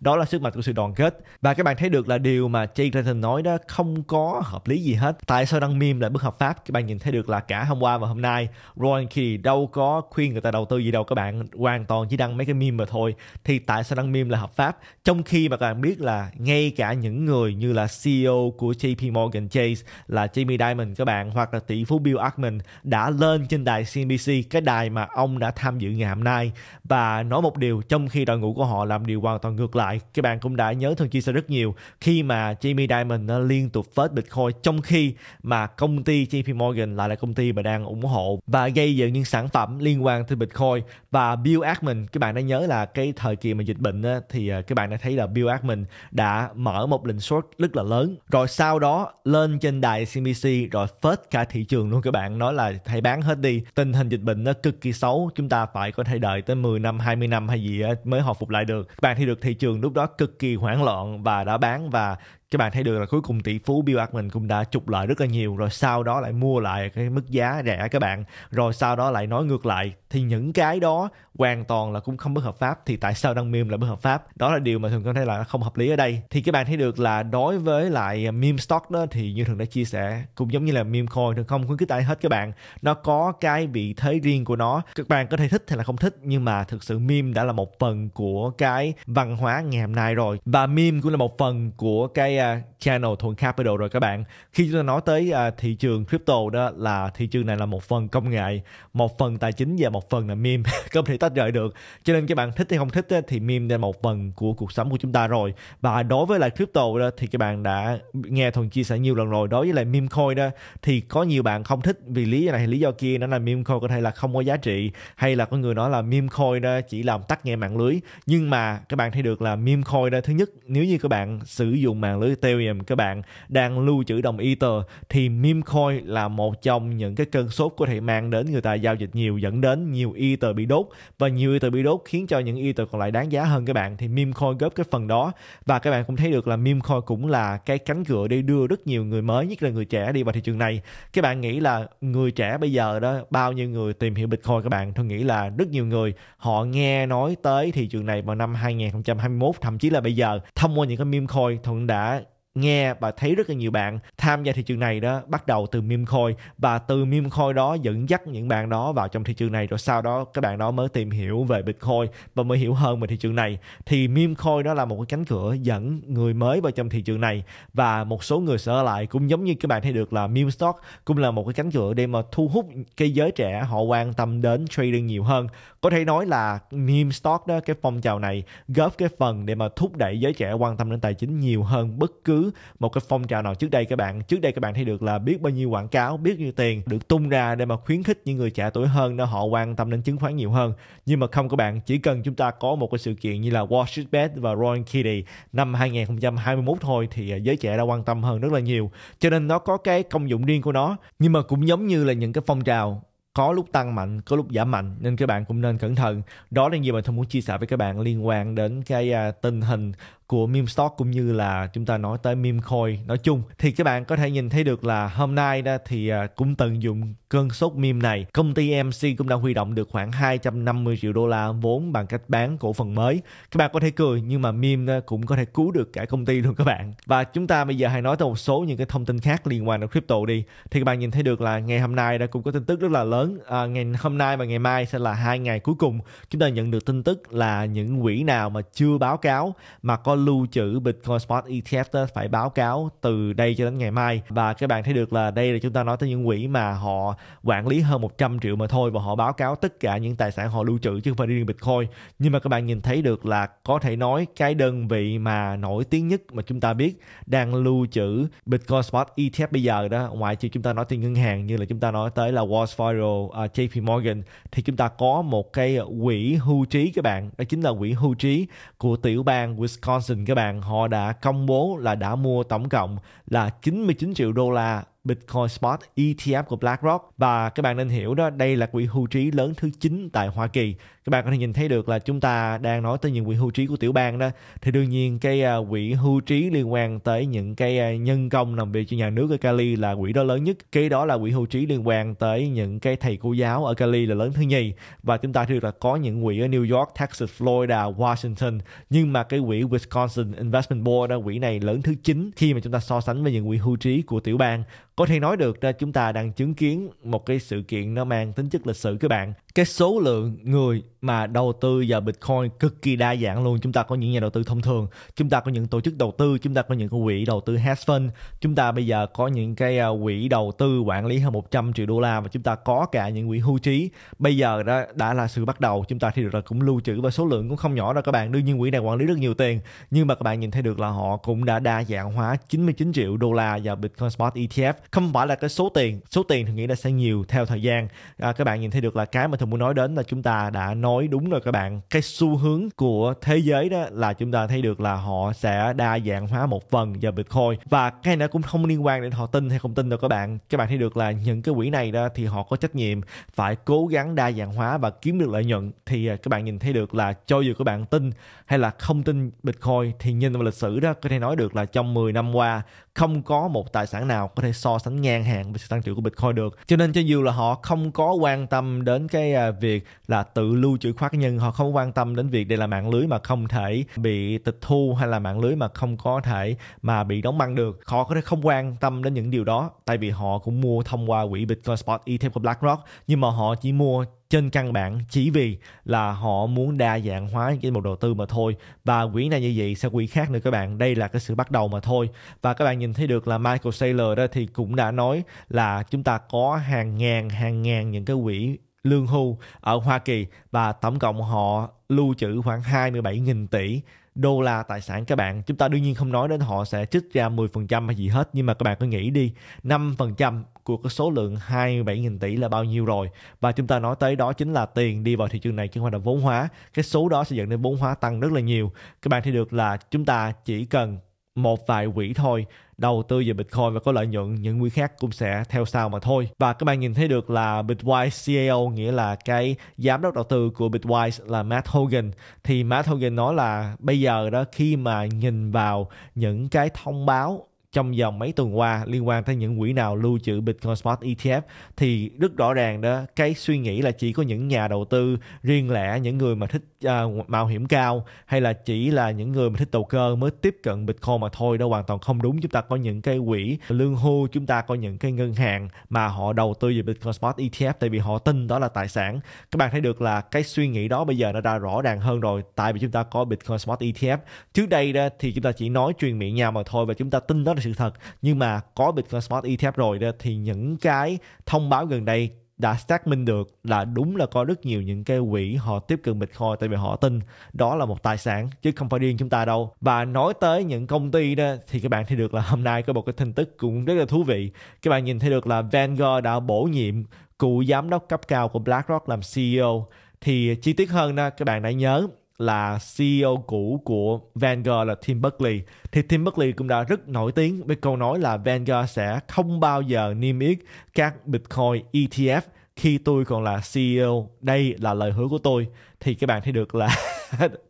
Speaker 1: đó là sức mạnh của sự đoàn kết và các bạn thấy được là điều mà Jay Clayton nói đó không có hợp lý gì hết tại sao đăng meme lại bất hợp pháp các bạn nhìn thấy được là cả hôm qua và hôm nay Ron Kitty đâu có khuyên người ta đầu tư gì đâu các bạn hoàn toàn chỉ đăng mấy cái meme mà thôi thì tại sao đăng meme là hợp pháp trong khi mà các bạn biết là ngay cả những người như là CEO của JP Morgan Chase là Jamie Dimon các bạn hoặc là tỷ phú Bill Ackman đã lên trên đài CNBC cái đài mà ông đã tham dự ngày hôm nay và nói một điều trong khi đội ngũ của họ làm điều hoàn toàn ngược lại các bạn cũng đã nhớ thân chia sẻ rất nhiều khi mà Jamie Dimon ờ, liên tục phết Bitcoin trong khi mà công ty JP Morgan lại là công ty mà đang ủng hộ và gây dựng những sản phẩm liên quan tới Bitcoin và Bill Ackman các bạn đã nhớ là cái thời kỳ mà dịch bệnh á, thì ờ, các bạn đã thấy là Bill Ackman đã mở một lệnh short rất là lớn rồi sau đó lên trên đài CNBC rồi phết cả thị trường luôn các bạn nói là hãy bán hết đi tình hình dịch bệnh nó cực kỳ xấu chúng ta phải có thể đợi tới 10 năm 20 năm hay gì mới hồi phục lại được bạn thì được thị trường lúc đó cực kỳ hoảng loạn và đã bán và các bạn thấy được là cuối cùng tỷ phú Bill Ackman cũng đã trục lợi rất là nhiều rồi sau đó lại mua lại cái mức giá rẻ các bạn rồi sau đó lại nói ngược lại thì những cái đó hoàn toàn là cũng không bất hợp pháp thì tại sao đăng meme lại bất hợp pháp đó là điều mà thường cảm thấy là không hợp lý ở đây thì các bạn thấy được là đối với lại meme stock đó thì như thường đã chia sẻ cũng giống như là meme coin thường không khuyến khích ai hết các bạn nó có cái vị thế riêng của nó các bạn có thể thích hay là không thích nhưng mà thực sự meme đã là một phần của cái văn hóa ngày hôm nay rồi và meme cũng là một phần của cái À, channel thuận capital rồi các bạn khi chúng ta nói tới à, thị trường crypto đó là thị trường này là một phần công nghệ một phần tài chính và một phần là meme không thể tách rời được cho nên các bạn thích hay không thích thì meme là một phần của cuộc sống của chúng ta rồi và đối với lại crypto đó thì các bạn đã nghe thuận chia sẻ nhiều lần rồi đối với lại meme coin đó thì có nhiều bạn không thích vì lý do này lý do kia nó là meme coin có thể là không có giá trị hay là có người nói là meme coin đó chỉ làm tắt nghe mạng lưới nhưng mà các bạn thấy được là meme coin đó thứ nhất nếu như các bạn sử dụng mạng lưới với Ethereum các bạn đang lưu trữ đồng Ether thì meme coin là một trong những cái cơn sốt có thể mang đến người ta giao dịch nhiều dẫn đến nhiều Ether bị đốt và nhiều Ether bị đốt khiến cho những Ether còn lại đáng giá hơn các bạn thì meme coin góp cái phần đó và các bạn cũng thấy được là meme coin cũng là cái cánh cửa để đưa rất nhiều người mới nhất là người trẻ đi vào thị trường này các bạn nghĩ là người trẻ bây giờ đó bao nhiêu người tìm hiểu Bitcoin các bạn tôi nghĩ là rất nhiều người họ nghe nói tới thị trường này vào năm 2021 thậm chí là bây giờ thông qua những cái meme coin thuận đã nghe và thấy rất là nhiều bạn tham gia thị trường này đó bắt đầu từ meme coin và từ meme coin đó dẫn dắt những bạn đó vào trong thị trường này rồi sau đó các bạn đó mới tìm hiểu về bitcoin và mới hiểu hơn về thị trường này thì meme coin đó là một cái cánh cửa dẫn người mới vào trong thị trường này và một số người sở lại cũng giống như các bạn thấy được là meme stock cũng là một cái cánh cửa để mà thu hút cái giới trẻ họ quan tâm đến trading nhiều hơn có thể nói là meme stock đó cái phong trào này góp cái phần để mà thúc đẩy giới trẻ quan tâm đến tài chính nhiều hơn bất cứ một cái phong trào nào trước đây các bạn trước đây các bạn thấy được là biết bao nhiêu quảng cáo biết nhiêu tiền được tung ra để mà khuyến khích những người trẻ tuổi hơn để họ quan tâm đến chứng khoán nhiều hơn nhưng mà không các bạn chỉ cần chúng ta có một cái sự kiện như là Wall Street Bet và Roaring Kitty năm 2021 thôi thì à, giới trẻ đã quan tâm hơn rất là nhiều cho nên nó có cái công dụng riêng của nó nhưng mà cũng giống như là những cái phong trào có lúc tăng mạnh có lúc giảm mạnh nên các bạn cũng nên cẩn thận đó là gì mà tôi muốn chia sẻ với các bạn liên quan đến cái uh, tình hình của meme stock cũng như là chúng ta nói tới meme coin nói chung thì các bạn có thể nhìn thấy được là hôm nay đó thì à, cũng tận dụng cơn sốt meme này công ty MC cũng đã huy động được khoảng 250 triệu đô la vốn bằng cách bán cổ phần mới các bạn có thể cười nhưng mà meme cũng có thể cứu được cả công ty luôn các bạn và chúng ta bây giờ hãy nói tới một số những cái thông tin khác liên quan đến crypto đi thì các bạn nhìn thấy được là ngày hôm nay đã cũng có tin tức rất là lớn à, ngày hôm nay và ngày mai sẽ là hai ngày cuối cùng chúng ta nhận được tin tức là những quỹ nào mà chưa báo cáo mà có lưu trữ Bitcoin Spot ETF đó phải báo cáo từ đây cho đến ngày mai và các bạn thấy được là đây là chúng ta nói tới những quỹ mà họ quản lý hơn 100 triệu mà thôi và họ báo cáo tất cả những tài sản họ lưu trữ chứ không phải riêng Bitcoin nhưng mà các bạn nhìn thấy được là có thể nói cái đơn vị mà nổi tiếng nhất mà chúng ta biết đang lưu trữ Bitcoin Spot ETF bây giờ đó ngoại trừ chúng ta nói tới ngân hàng như là chúng ta nói tới là Wells Fargo, uh, à, JP Morgan thì chúng ta có một cái quỹ hưu trí các bạn đó chính là quỹ hưu trí của tiểu bang Wisconsin Johnson các bạn họ đã công bố là đã mua tổng cộng là 99 triệu đô la Bitcoin Spot ETF của BlackRock và các bạn nên hiểu đó đây là quỹ hưu trí lớn thứ 9 tại Hoa Kỳ các bạn có thể nhìn thấy được là chúng ta đang nói tới những quỹ hưu trí của tiểu bang đó thì đương nhiên cái à, quỹ hưu trí liên quan tới những cái à, nhân công làm việc cho nhà nước ở Cali là quỹ đó lớn nhất kế đó là quỹ hưu trí liên quan tới những cái thầy cô giáo ở Cali là lớn thứ nhì và chúng ta thấy được là có những quỹ ở New York, Texas, Florida, Washington nhưng mà cái quỹ Wisconsin Investment Board đó quỹ này lớn thứ chín khi mà chúng ta so sánh với những quỹ hưu trí của tiểu bang có thể nói được là chúng ta đang chứng kiến một cái sự kiện nó mang tính chất lịch sử các bạn cái số lượng người mà đầu tư vào Bitcoin cực kỳ đa dạng luôn. Chúng ta có những nhà đầu tư thông thường, chúng ta có những tổ chức đầu tư, chúng ta có những quỹ đầu tư hedge fund, chúng ta bây giờ có những cái à, quỹ đầu tư quản lý hơn 100 triệu đô la và chúng ta có cả những quỹ hưu trí. Bây giờ đã, đã là sự bắt đầu, chúng ta thì được là cũng lưu trữ và số lượng cũng không nhỏ đâu các bạn. Đương nhiên quỹ này quản lý rất nhiều tiền, nhưng mà các bạn nhìn thấy được là họ cũng đã đa dạng hóa 99 triệu đô la vào Bitcoin Spot ETF. Không phải là cái số tiền, số tiền thì nghĩ là sẽ nhiều theo thời gian. À, các bạn nhìn thấy được là cái mà tôi muốn nói đến là chúng ta đã nói nói đúng rồi các bạn cái xu hướng của thế giới đó là chúng ta thấy được là họ sẽ đa dạng hóa một phần giờ bitcoin và cái này cũng không liên quan đến họ tin hay không tin đâu các bạn các bạn thấy được là những cái quỹ này đó thì họ có trách nhiệm phải cố gắng đa dạng hóa và kiếm được lợi nhuận thì à, các bạn nhìn thấy được là cho dù các bạn tin hay là không tin bitcoin thì nhìn vào lịch sử đó có thể nói được là trong 10 năm qua không có một tài sản nào có thể so sánh ngang hàng với sự tăng trưởng của Bitcoin được. Cho nên cho dù là họ không có quan tâm đến cái à, việc là tự lưu trữ khóa cá nhân, họ không quan tâm đến việc đây là mạng lưới mà không thể bị tịch thu hay là mạng lưới mà không có thể mà bị đóng băng được. Họ có thể không quan tâm đến những điều đó tại vì họ cũng mua thông qua quỹ Bitcoin Spot ETF của BlackRock nhưng mà họ chỉ mua trên căn bản chỉ vì là họ muốn đa dạng hóa cái một đầu tư mà thôi và quỹ này như vậy sẽ quỹ khác nữa các bạn đây là cái sự bắt đầu mà thôi và các bạn nhìn thấy được là Michael Saylor đó thì cũng đã nói là chúng ta có hàng ngàn hàng ngàn những cái quỹ lương hưu ở Hoa Kỳ và tổng cộng họ lưu trữ khoảng 27.000 tỷ đô la tài sản các bạn chúng ta đương nhiên không nói đến họ sẽ trích ra 10% hay gì hết nhưng mà các bạn cứ nghĩ đi 5% của cái số lượng 27.000 tỷ là bao nhiêu rồi và chúng ta nói tới đó chính là tiền đi vào thị trường này chứ không phải là vốn hóa cái số đó sẽ dẫn đến vốn hóa tăng rất là nhiều các bạn thấy được là chúng ta chỉ cần một vài quỹ thôi đầu tư về Bitcoin và có lợi nhuận, những quỹ khác cũng sẽ theo sau mà thôi. Và các bạn nhìn thấy được là Bitwise CEO nghĩa là cái giám đốc đầu tư của Bitwise là Matt Hogan thì Matt Hogan nói là bây giờ đó khi mà nhìn vào những cái thông báo trong vòng mấy tuần qua liên quan tới những quỹ nào lưu trữ Bitcoin Spot ETF thì rất rõ ràng đó cái suy nghĩ là chỉ có những nhà đầu tư riêng lẻ những người mà thích uh, mạo hiểm cao hay là chỉ là những người mà thích đầu cơ mới tiếp cận Bitcoin mà thôi đó hoàn toàn không đúng chúng ta có những cái quỹ lương hưu chúng ta có những cái ngân hàng mà họ đầu tư về Bitcoin Spot ETF tại vì họ tin đó là tài sản các bạn thấy được là cái suy nghĩ đó bây giờ nó đã rõ ràng hơn rồi tại vì chúng ta có Bitcoin Spot ETF trước đây đó thì chúng ta chỉ nói truyền miệng nhau mà thôi và chúng ta tin đó là sự thật nhưng mà có Bitcoin Spot ETF rồi đó thì những cái thông báo gần đây đã xác minh được là đúng là có rất nhiều những cái quỹ họ tiếp cận Bitcoin tại vì họ tin đó là một tài sản chứ không phải riêng chúng ta đâu. Và nói tới những công ty đó thì các bạn thấy được là hôm nay có một cái tin tức cũng rất là thú vị. Các bạn nhìn thấy được là Vanguard đã bổ nhiệm cựu giám đốc cấp cao của BlackRock làm CEO. Thì chi tiết hơn đó các bạn đã nhớ là CEO cũ của Vanguard là Tim Buckley thì Tim Buckley cũng đã rất nổi tiếng với câu nói là Vanguard sẽ không bao giờ niêm yết các Bitcoin ETF khi tôi còn là CEO đây là lời hứa của tôi thì các bạn thấy được là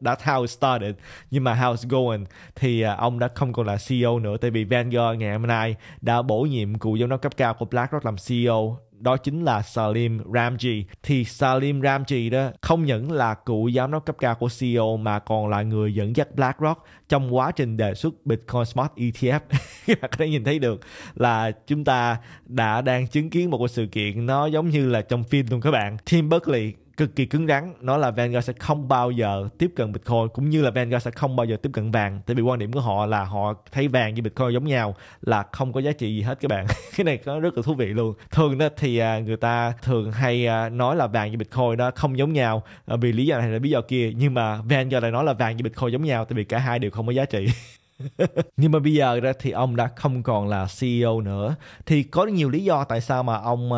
Speaker 1: đã how it started nhưng mà how it's going thì à, ông đã không còn là CEO nữa tại vì Vanguard ngày hôm nay đã bổ nhiệm cựu giám đốc cấp cao của BlackRock làm CEO đó chính là Salim Ramji thì Salim Ramji đó không những là cựu giám đốc cấp cao của CEO mà còn là người dẫn dắt BlackRock trong quá trình đề xuất Bitcoin Smart ETF các bạn có thể nhìn thấy được là chúng ta đã đang chứng kiến một cái sự kiện nó giống như là trong phim luôn các bạn Tim Berkeley cực kỳ cứng rắn nó là Vanguard sẽ không bao giờ tiếp cận Bitcoin cũng như là Vanguard sẽ không bao giờ tiếp cận vàng tại vì quan điểm của họ là họ thấy vàng với Bitcoin giống nhau là không có giá trị gì hết các bạn cái này nó rất là thú vị luôn thường đó thì à, người ta thường hay à, nói là vàng với Bitcoin nó không giống nhau à, vì lý do này là lý do kia nhưng mà Vanguard lại nói là vàng với Bitcoin giống nhau tại vì cả hai đều không có giá trị nhưng mà bây giờ đó thì ông đã không còn là CEO nữa thì có nhiều lý do tại sao mà ông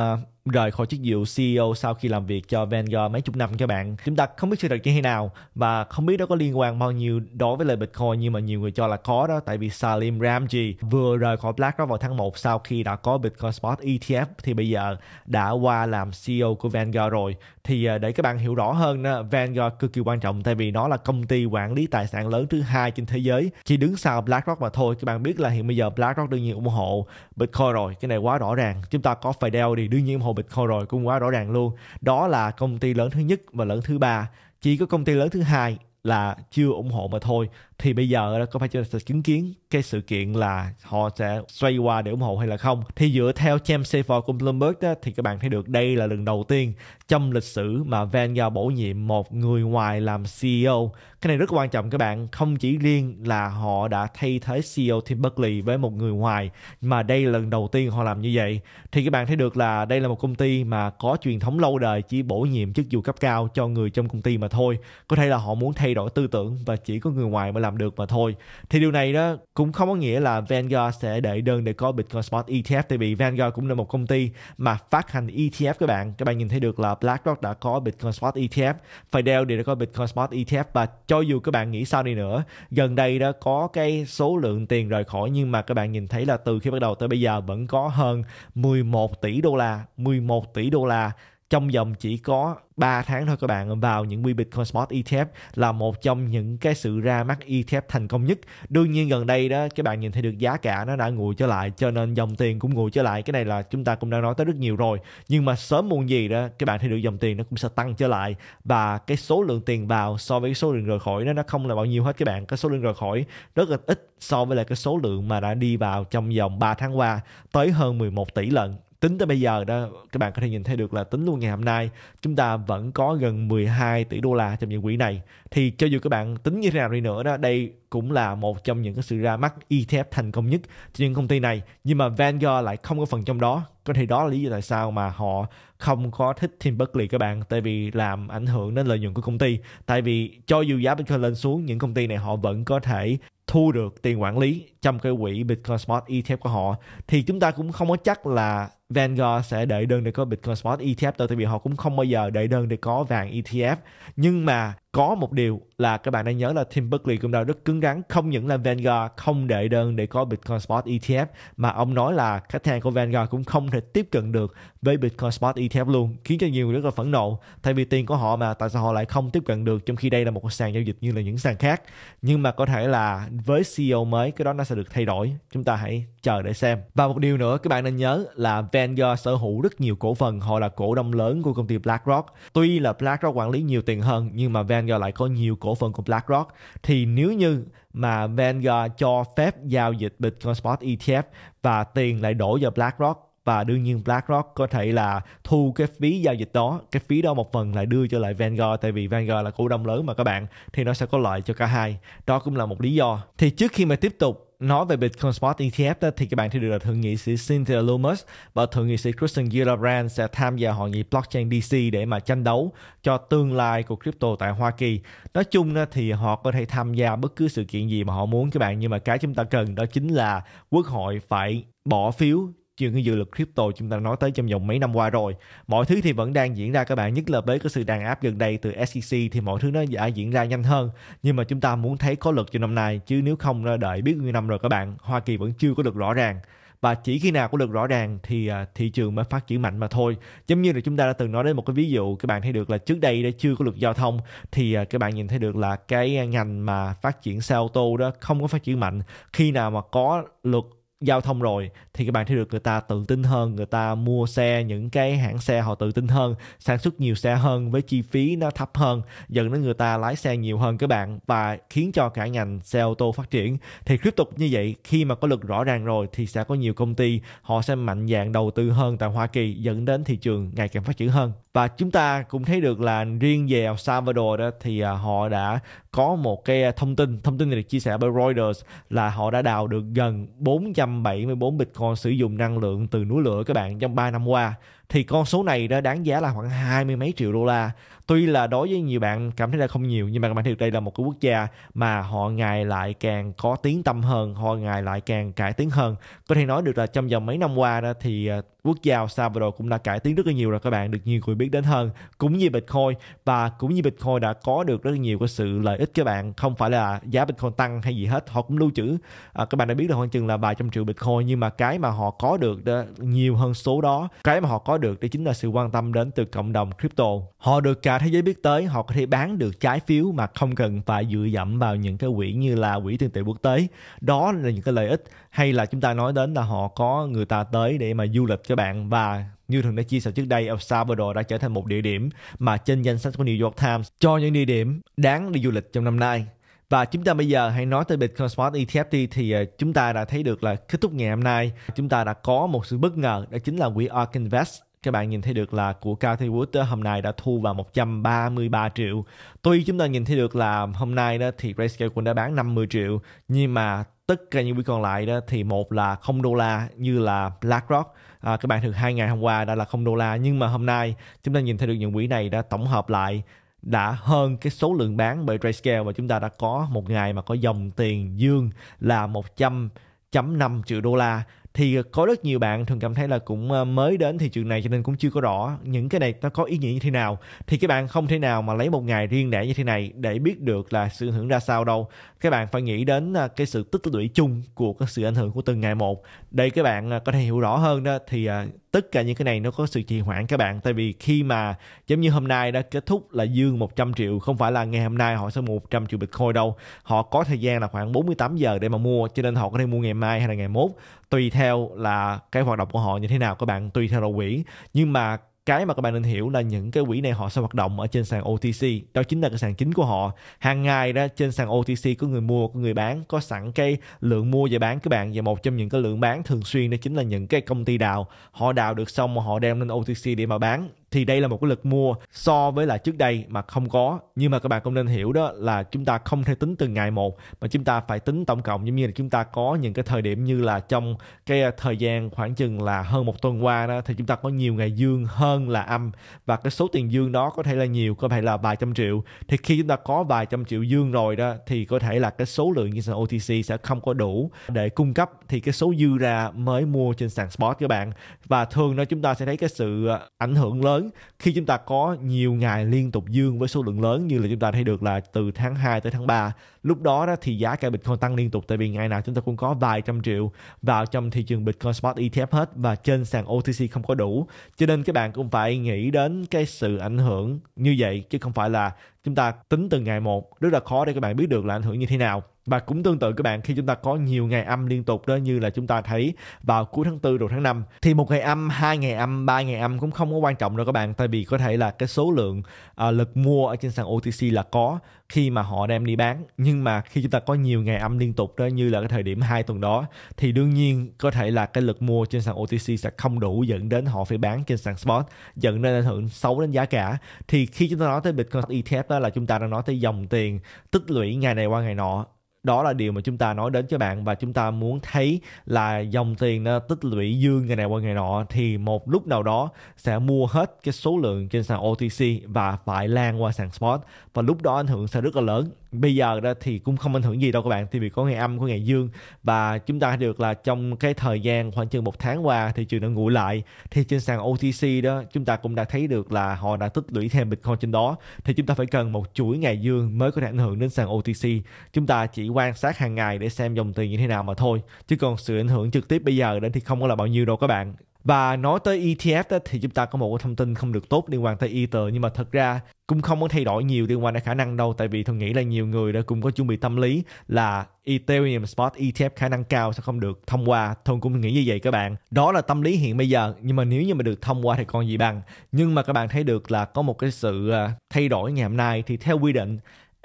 Speaker 1: rời khỏi chức vụ CEO sau khi làm việc cho Vanguard mấy chục năm các bạn. Chúng ta không biết sự thật như thế nào và không biết đó có liên quan bao nhiêu đối với lời Bitcoin nhưng mà nhiều người cho là có đó tại vì Salim Ramji vừa rời khỏi BlackRock vào tháng 1 sau khi đã có Bitcoin Spot ETF thì bây giờ đã qua làm CEO của Vanguard rồi. Thì à, để các bạn hiểu rõ hơn đó, Vanguard cực kỳ quan trọng tại vì nó là công ty quản lý tài sản lớn thứ hai trên thế giới chỉ đứng sau BlackRock mà thôi các bạn biết là hiện bây giờ BlackRock đương nhiên ủng hộ Bitcoin rồi cái này quá rõ ràng chúng ta có Fidelity đương nhiên ủng hộ Bitcoin rồi cũng quá rõ ràng luôn. Đó là công ty lớn thứ nhất và lớn thứ ba. Chỉ có công ty lớn thứ hai là chưa ủng hộ mà thôi thì bây giờ đó có phải sẽ chứng kiến cái sự kiện là họ sẽ xoay qua để ủng hộ hay là không thì dựa theo James Safer của Bloomberg đó, thì các bạn thấy được đây là lần đầu tiên trong lịch sử mà Vanguard bổ nhiệm một người ngoài làm CEO cái này rất quan trọng các bạn không chỉ riêng là họ đã thay thế CEO Tim Buckley với một người ngoài mà đây là lần đầu tiên họ làm như vậy thì các bạn thấy được là đây là một công ty mà có truyền thống lâu đời chỉ bổ nhiệm chức vụ cấp cao cho người trong công ty mà thôi có thể là họ muốn thay đổi tư tưởng và chỉ có người ngoài mới làm được mà thôi thì điều này đó cũng không có nghĩa là Vanguard sẽ để đơn để có Bitcoin Spot ETF tại vì Vanguard cũng là một công ty mà phát hành ETF các bạn các bạn nhìn thấy được là BlackRock đã có Bitcoin Spot ETF Fidelity đã có Bitcoin Spot ETF và cho dù các bạn nghĩ sao đi nữa gần đây đó có cái số lượng tiền rời khỏi nhưng mà các bạn nhìn thấy là từ khi bắt đầu tới bây giờ vẫn có hơn 11 tỷ đô la 11 tỷ đô la trong vòng chỉ có 3 tháng thôi các bạn vào những Weebit spot ETF là một trong những cái sự ra mắt ETF thành công nhất. Đương nhiên gần đây đó các bạn nhìn thấy được giá cả nó đã nguội trở lại cho nên dòng tiền cũng nguội trở lại. Cái này là chúng ta cũng đã nói tới rất nhiều rồi. Nhưng mà sớm muộn gì đó các bạn thấy được dòng tiền nó cũng sẽ tăng trở lại và cái số lượng tiền vào so với số lượng rời khỏi nó nó không là bao nhiêu hết các bạn. Cái số lượng rời khỏi rất là ít so với lại cái số lượng mà đã đi vào trong vòng 3 tháng qua tới hơn 11 tỷ lần tính tới bây giờ đó các bạn có thể nhìn thấy được là tính luôn ngày hôm nay chúng ta vẫn có gần 12 tỷ đô la trong những quỹ này thì cho dù các bạn tính như thế nào đi nữa đó đây cũng là một trong những cái sự ra mắt ETF thành công nhất cho những công ty này nhưng mà Vanguard lại không có phần trong đó có thể đó là lý do tại sao mà họ không có thích Tim Berkley các bạn tại vì làm ảnh hưởng đến lợi nhuận của công ty tại vì cho dù giá Bitcoin lên xuống những công ty này họ vẫn có thể thu được tiền quản lý trong cái quỹ Bitcoin Smart ETF của họ thì chúng ta cũng không có chắc là Vanguard sẽ đợi đơn để có Bitcoin Spot ETF thôi tại vì họ cũng không bao giờ đợi đơn để có vàng ETF nhưng mà có một điều là các bạn đang nhớ là Tim Buckley cũng đã rất cứng rắn không những là Vanguard không đệ đơn để có Bitcoin Spot ETF mà ông nói là khách hàng của Vanguard cũng không thể tiếp cận được với Bitcoin Spot ETF luôn khiến cho nhiều người rất là phẫn nộ thay vì tiền của họ mà tại sao họ lại không tiếp cận được trong khi đây là một sàn giao dịch như là những sàn khác nhưng mà có thể là với CEO mới cái đó nó sẽ được thay đổi chúng ta hãy chờ để xem và một điều nữa các bạn nên nhớ là Vanguard sở hữu rất nhiều cổ phần họ là cổ đông lớn của công ty BlackRock tuy là BlackRock quản lý nhiều tiền hơn nhưng mà Vanguard Vanguard lại có nhiều cổ phần của BlackRock thì nếu như mà Vanguard cho phép giao dịch Bitcoin Spot ETF và tiền lại đổ vào BlackRock và đương nhiên BlackRock có thể là thu cái phí giao dịch đó cái phí đó một phần lại đưa cho lại Vanguard tại vì Vanguard là cổ đông lớn mà các bạn thì nó sẽ có lợi cho cả hai đó cũng là một lý do thì trước khi mà tiếp tục nói về Bitcoin Spot ETF đó, thì các bạn thì được là thượng nghị sĩ Cynthia Lummis và thượng nghị sĩ Kristen Gillibrand sẽ tham gia hội nghị blockchain DC để mà tranh đấu cho tương lai của crypto tại Hoa Kỳ. Nói chung đó, thì họ có thể tham gia bất cứ sự kiện gì mà họ muốn các bạn nhưng mà cái chúng ta cần đó chính là quốc hội phải bỏ phiếu chuyện cái dự lực crypto chúng ta nói tới trong vòng mấy năm qua rồi mọi thứ thì vẫn đang diễn ra các bạn nhất là với cái sự đàn áp gần đây từ SEC thì mọi thứ nó đã diễn ra nhanh hơn nhưng mà chúng ta muốn thấy có luật cho năm nay chứ nếu không đợi biết nguyên năm rồi các bạn Hoa Kỳ vẫn chưa có được rõ ràng và chỉ khi nào có được rõ ràng thì à, thị trường mới phát triển mạnh mà thôi giống như là chúng ta đã từng nói đến một cái ví dụ các bạn thấy được là trước đây đã chưa có luật giao thông thì à, các bạn nhìn thấy được là cái ngành mà phát triển xe ô tô đó không có phát triển mạnh khi nào mà có luật giao thông rồi thì các bạn thấy được người ta tự tin hơn người ta mua xe những cái hãng xe họ tự tin hơn sản xuất nhiều xe hơn với chi phí nó thấp hơn dẫn đến người ta lái xe nhiều hơn các bạn và khiến cho cả ngành xe ô tô phát triển thì tiếp tục như vậy khi mà có lực rõ ràng rồi thì sẽ có nhiều công ty họ sẽ mạnh dạng đầu tư hơn tại Hoa Kỳ dẫn đến thị trường ngày càng phát triển hơn và chúng ta cũng thấy được là riêng về El Salvador đó thì à, họ đã có một cái à, thông tin thông tin này được chia sẻ bởi Reuters là họ đã đào được gần 474 bitcoin sử dụng năng lượng từ núi lửa các bạn trong 3 năm qua thì con số này đã đáng giá là khoảng hai mươi mấy triệu đô la tuy là đối với nhiều bạn cảm thấy là không nhiều nhưng mà các bạn thấy đây là một cái quốc gia mà họ ngày lại càng có tiếng tâm hơn họ ngày lại càng cải tiến hơn có thể nói được là trong vòng mấy năm qua đó thì ờ, quốc gia El Salvador cũng đã cải tiến rất là nhiều rồi các bạn được nhiều người biết đến hơn cũng như Bitcoin và cũng như Bitcoin đã có được rất là nhiều cái sự lợi ích các bạn không phải là giá Bitcoin tăng hay gì hết họ cũng lưu trữ à, các bạn đã biết là khoảng chừng là vài trăm triệu Bitcoin nhưng mà cái mà họ có được đó, nhiều hơn số đó cái mà họ có được đó chính là sự quan tâm đến từ cộng đồng crypto. Họ được cả thế giới biết tới, họ có thể bán được trái phiếu mà không cần phải dựa dẫm vào những cái quỹ như là quỹ tiền tệ quốc tế. Đó là những cái lợi ích hay là chúng ta nói đến là họ có người ta tới để mà du lịch cho bạn và như thường đã chia sẻ trước đây, El Salvador đã trở thành một địa điểm mà trên danh sách của New York Times cho những địa điểm đáng đi du lịch trong năm nay. Và chúng ta bây giờ hãy nói tới Bitcoin Spot ETF thì ờ, chúng ta đã thấy được là kết thúc ngày hôm nay chúng ta đã có một sự bất ngờ đó chính là quỹ ARK Invest các bạn nhìn thấy được là của Cathy Wood hôm nay đã thu vào 133 triệu. Tuy chúng ta nhìn thấy được là hôm nay đó thì Grayscale cũng đã bán 50 triệu nhưng mà tất cả những quỹ còn lại đó thì một là không đô la như là BlackRock à, các bạn thực hai ngày hôm qua đã là không đô la nhưng mà hôm nay chúng ta nhìn thấy được những quỹ này đã tổng hợp lại đã hơn cái số lượng bán bởi Grayscale và chúng ta đã có một ngày mà có dòng tiền dương là 100.5 triệu đô la thì có rất nhiều bạn thường cảm thấy là cũng ờ, mới đến thị trường này cho nên cũng chưa có rõ những cái này nó có ý nghĩa như thế nào thì các bạn không thể nào mà lấy một ngày riêng lẻ như thế này để biết được là sự ảnh hưởng ra sao đâu các bạn phải nghĩ đến ờ, cái sự tích lũy chung của cái sự ảnh hưởng của từng ngày một để các bạn ờ, có thể hiểu rõ hơn đó thì tất cả những cái này nó có sự trì hoãn các bạn tại vì khi mà giống như hôm nay đã kết thúc là dương 100 triệu không phải là ngày hôm nay họ sẽ mua 100 triệu Bitcoin đâu họ có thời gian là khoảng 48 giờ để mà mua cho nên họ có thể mua ngày mai hay là ngày mốt tùy theo là cái hoạt động của họ như thế nào các bạn tùy theo đầu quỹ nhưng mà cái mà các bạn nên hiểu là những cái quỹ này họ sẽ hoạt động ở trên sàn OTC đó chính là cái sàn chính của họ hàng ngày đó trên sàn OTC có người mua có người bán có sẵn cái lượng mua và bán các bạn và một trong những cái lượng bán thường xuyên đó chính là những cái công ty đào họ đào được xong mà họ đem lên OTC để mà bán thì đây là một cái lực mua so với là trước đây mà không có nhưng mà các bạn cũng nên hiểu đó là chúng ta không thể tính từng ngày một mà chúng ta phải tính tổng cộng giống như là chúng ta có những cái thời điểm như là trong cái à, thời gian khoảng chừng là hơn một tuần qua đó thì chúng ta có nhiều ngày dương hơn là âm và cái số tiền dương đó có thể là nhiều có thể là vài trăm triệu thì khi chúng ta có vài trăm triệu dương rồi đó thì có thể là cái số lượng như sàn OTC sẽ không có đủ để cung cấp thì cái số dư ra mới mua trên sàn spot các bạn và thường đó chúng ta sẽ thấy cái sự à, ảnh hưởng lớn khi chúng ta có nhiều ngày liên tục dương với số lượng lớn như là chúng ta thấy được là từ tháng 2 tới tháng 3 lúc đó, đó thì giá cả Bitcoin tăng liên tục tại vì ngày nào chúng ta cũng có vài trăm triệu vào trong thị trường Bitcoin Spot ETF hết và trên sàn OTC không có đủ cho nên các bạn cũng phải nghĩ đến cái sự ảnh hưởng như vậy chứ không phải là chúng ta tính từng ngày một rất là khó để các bạn biết được là ảnh hưởng như thế nào và cũng tương tự các bạn khi chúng ta có nhiều ngày âm liên tục đó như là chúng ta thấy vào cuối tháng 4 đầu tháng 5 thì một ngày âm, hai ngày âm, ba ngày âm cũng không có quan trọng đâu các bạn tại vì có thể là cái số lượng uh, lực mua ở trên sàn OTC là có khi mà họ đem đi bán nhưng mà khi chúng ta có nhiều ngày âm liên tục đó như là cái thời điểm hai tuần đó thì đương nhiên có thể là cái lực mua trên sàn OTC sẽ không đủ dẫn đến họ phải bán trên sàn spot dẫn đến ảnh hưởng xấu đến giá cả thì khi chúng ta nói tới Bitcoin ETF đó là chúng ta đang nói tới dòng tiền tích lũy ngày này qua ngày nọ đó là điều mà chúng ta nói đến cho bạn và chúng ta muốn thấy là dòng tiền nó tích lũy dương ngày này qua ngày nọ thì một lúc nào đó sẽ mua hết cái số lượng trên sàn OTC và phải lan qua sàn spot và lúc đó ảnh hưởng sẽ rất là lớn bây giờ đó thì cũng không ảnh hưởng gì đâu các bạn thì vì có ngày âm có ngày dương và chúng ta được là trong cái thời gian khoảng chừng một tháng qua thị trường đã nguội lại thì trên sàn OTC đó chúng ta cũng đã thấy được là họ đã tích lũy thêm Bitcoin trên đó thì chúng ta phải cần một chuỗi ngày dương mới có thể ảnh hưởng đến sàn OTC chúng ta chỉ quan sát hàng ngày để xem dòng tiền như thế nào mà thôi chứ còn sự ảnh hưởng trực tiếp bây giờ đến thì không có là bao nhiêu đâu các bạn và nói tới ETF đó, thì chúng ta có một cái thông tin không được tốt liên quan tới Ether nhưng mà thật ra cũng không có thay đổi nhiều liên quan đến khả năng đâu tại vì tôi nghĩ là nhiều người đã cũng có chuẩn bị tâm lý là Ethereum Spot ETF khả năng cao sẽ không được thông qua tôi cũng nghĩ như vậy các bạn đó là tâm lý hiện bây giờ nhưng mà nếu như mà được thông qua thì còn gì bằng nhưng mà các bạn thấy được là có một cái sự à, thay đổi ngày hôm nay thì theo quy định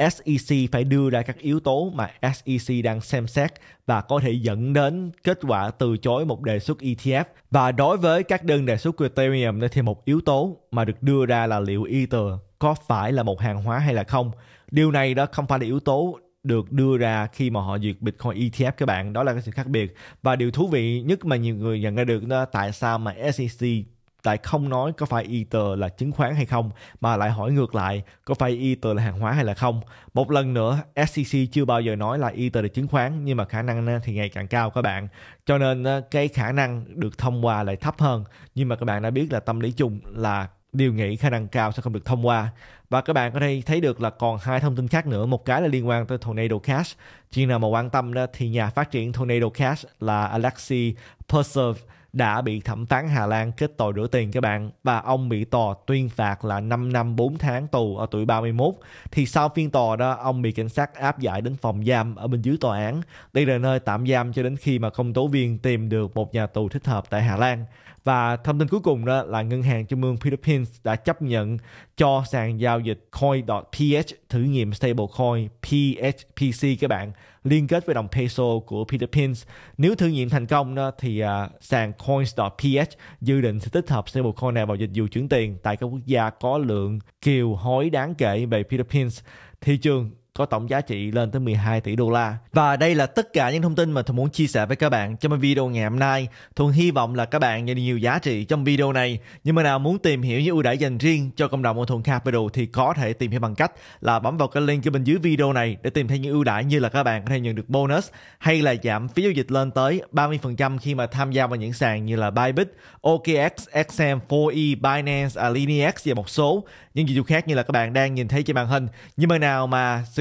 Speaker 1: SEC phải đưa ra các yếu tố mà SEC đang xem xét và có thể dẫn đến kết quả từ chối một đề xuất ETF. Và đối với các đơn đề xuất của Ethereum thì một yếu tố mà được đưa ra là liệu Ether có phải là một hàng hóa hay là không. Điều này đó không phải là yếu tố được đưa ra khi mà họ duyệt Bitcoin ETF các bạn đó là cái sự khác biệt và điều thú vị nhất mà nhiều người nhận ra được đó tại sao mà SEC lại không nói có phải Ether là chứng khoán hay không mà lại hỏi ngược lại có phải Ether là hàng hóa hay là không. Một lần nữa SEC chưa bao giờ nói là Ether là chứng khoán nhưng mà khả năng thì ngày càng cao các bạn. Cho nên cái khả năng được thông qua lại thấp hơn nhưng mà các bạn đã biết là tâm lý chung là điều nghĩ khả năng cao sẽ không được thông qua và các bạn có thể thấy được là còn hai thông tin khác nữa một cái là liên quan tới Tornado Cash chuyên nào mà quan tâm đó thì nhà phát triển Tornado Cash là Alexi Persev đã bị thẩm phán Hà Lan kết tội rửa tiền các bạn và ông bị tòa tuyên phạt là 5 năm 4 tháng tù ở tuổi 31 thì sau phiên tòa đó ông bị cảnh sát áp giải đến phòng giam ở bên dưới tòa án đây là nơi tạm giam cho đến khi mà công tố viên tìm được một nhà tù thích hợp tại Hà Lan và thông tin cuối cùng đó là ngân hàng trung ương Philippines đã chấp nhận cho sàn giao dịch coin.ph thử nghiệm stablecoin PHPC các bạn liên kết với đồng peso của Philippines. Nếu thử nghiệm thành công đó, thì uh, sàn coins.ph dự định sẽ tích hợp stablecoin này vào dịch vụ chuyển tiền tại các quốc gia có lượng kiều hối đáng kể về Philippines. Thị trường có tổng giá trị lên tới 12 tỷ đô la. Và đây là tất cả những thông tin mà Thuận muốn chia sẻ với các bạn trong video ngày hôm nay. Thuận hy vọng là các bạn nhận được nhiều giá trị trong video này. Nhưng mà nào muốn tìm hiểu những ưu đãi dành riêng cho cộng đồng của Thuận Capital thì có thể tìm hiểu bằng cách là bấm vào cái link ở bên dưới video này để tìm thấy những ưu đãi như là các bạn có thể nhận được bonus hay là giảm phí giao dịch lên tới 30% khi mà tham gia vào những sàn như là Bybit, OKX, XM4E, Binance, Alinex và một số những dịch vụ khác như là các bạn đang nhìn thấy trên màn hình. Nhưng mà nào mà sự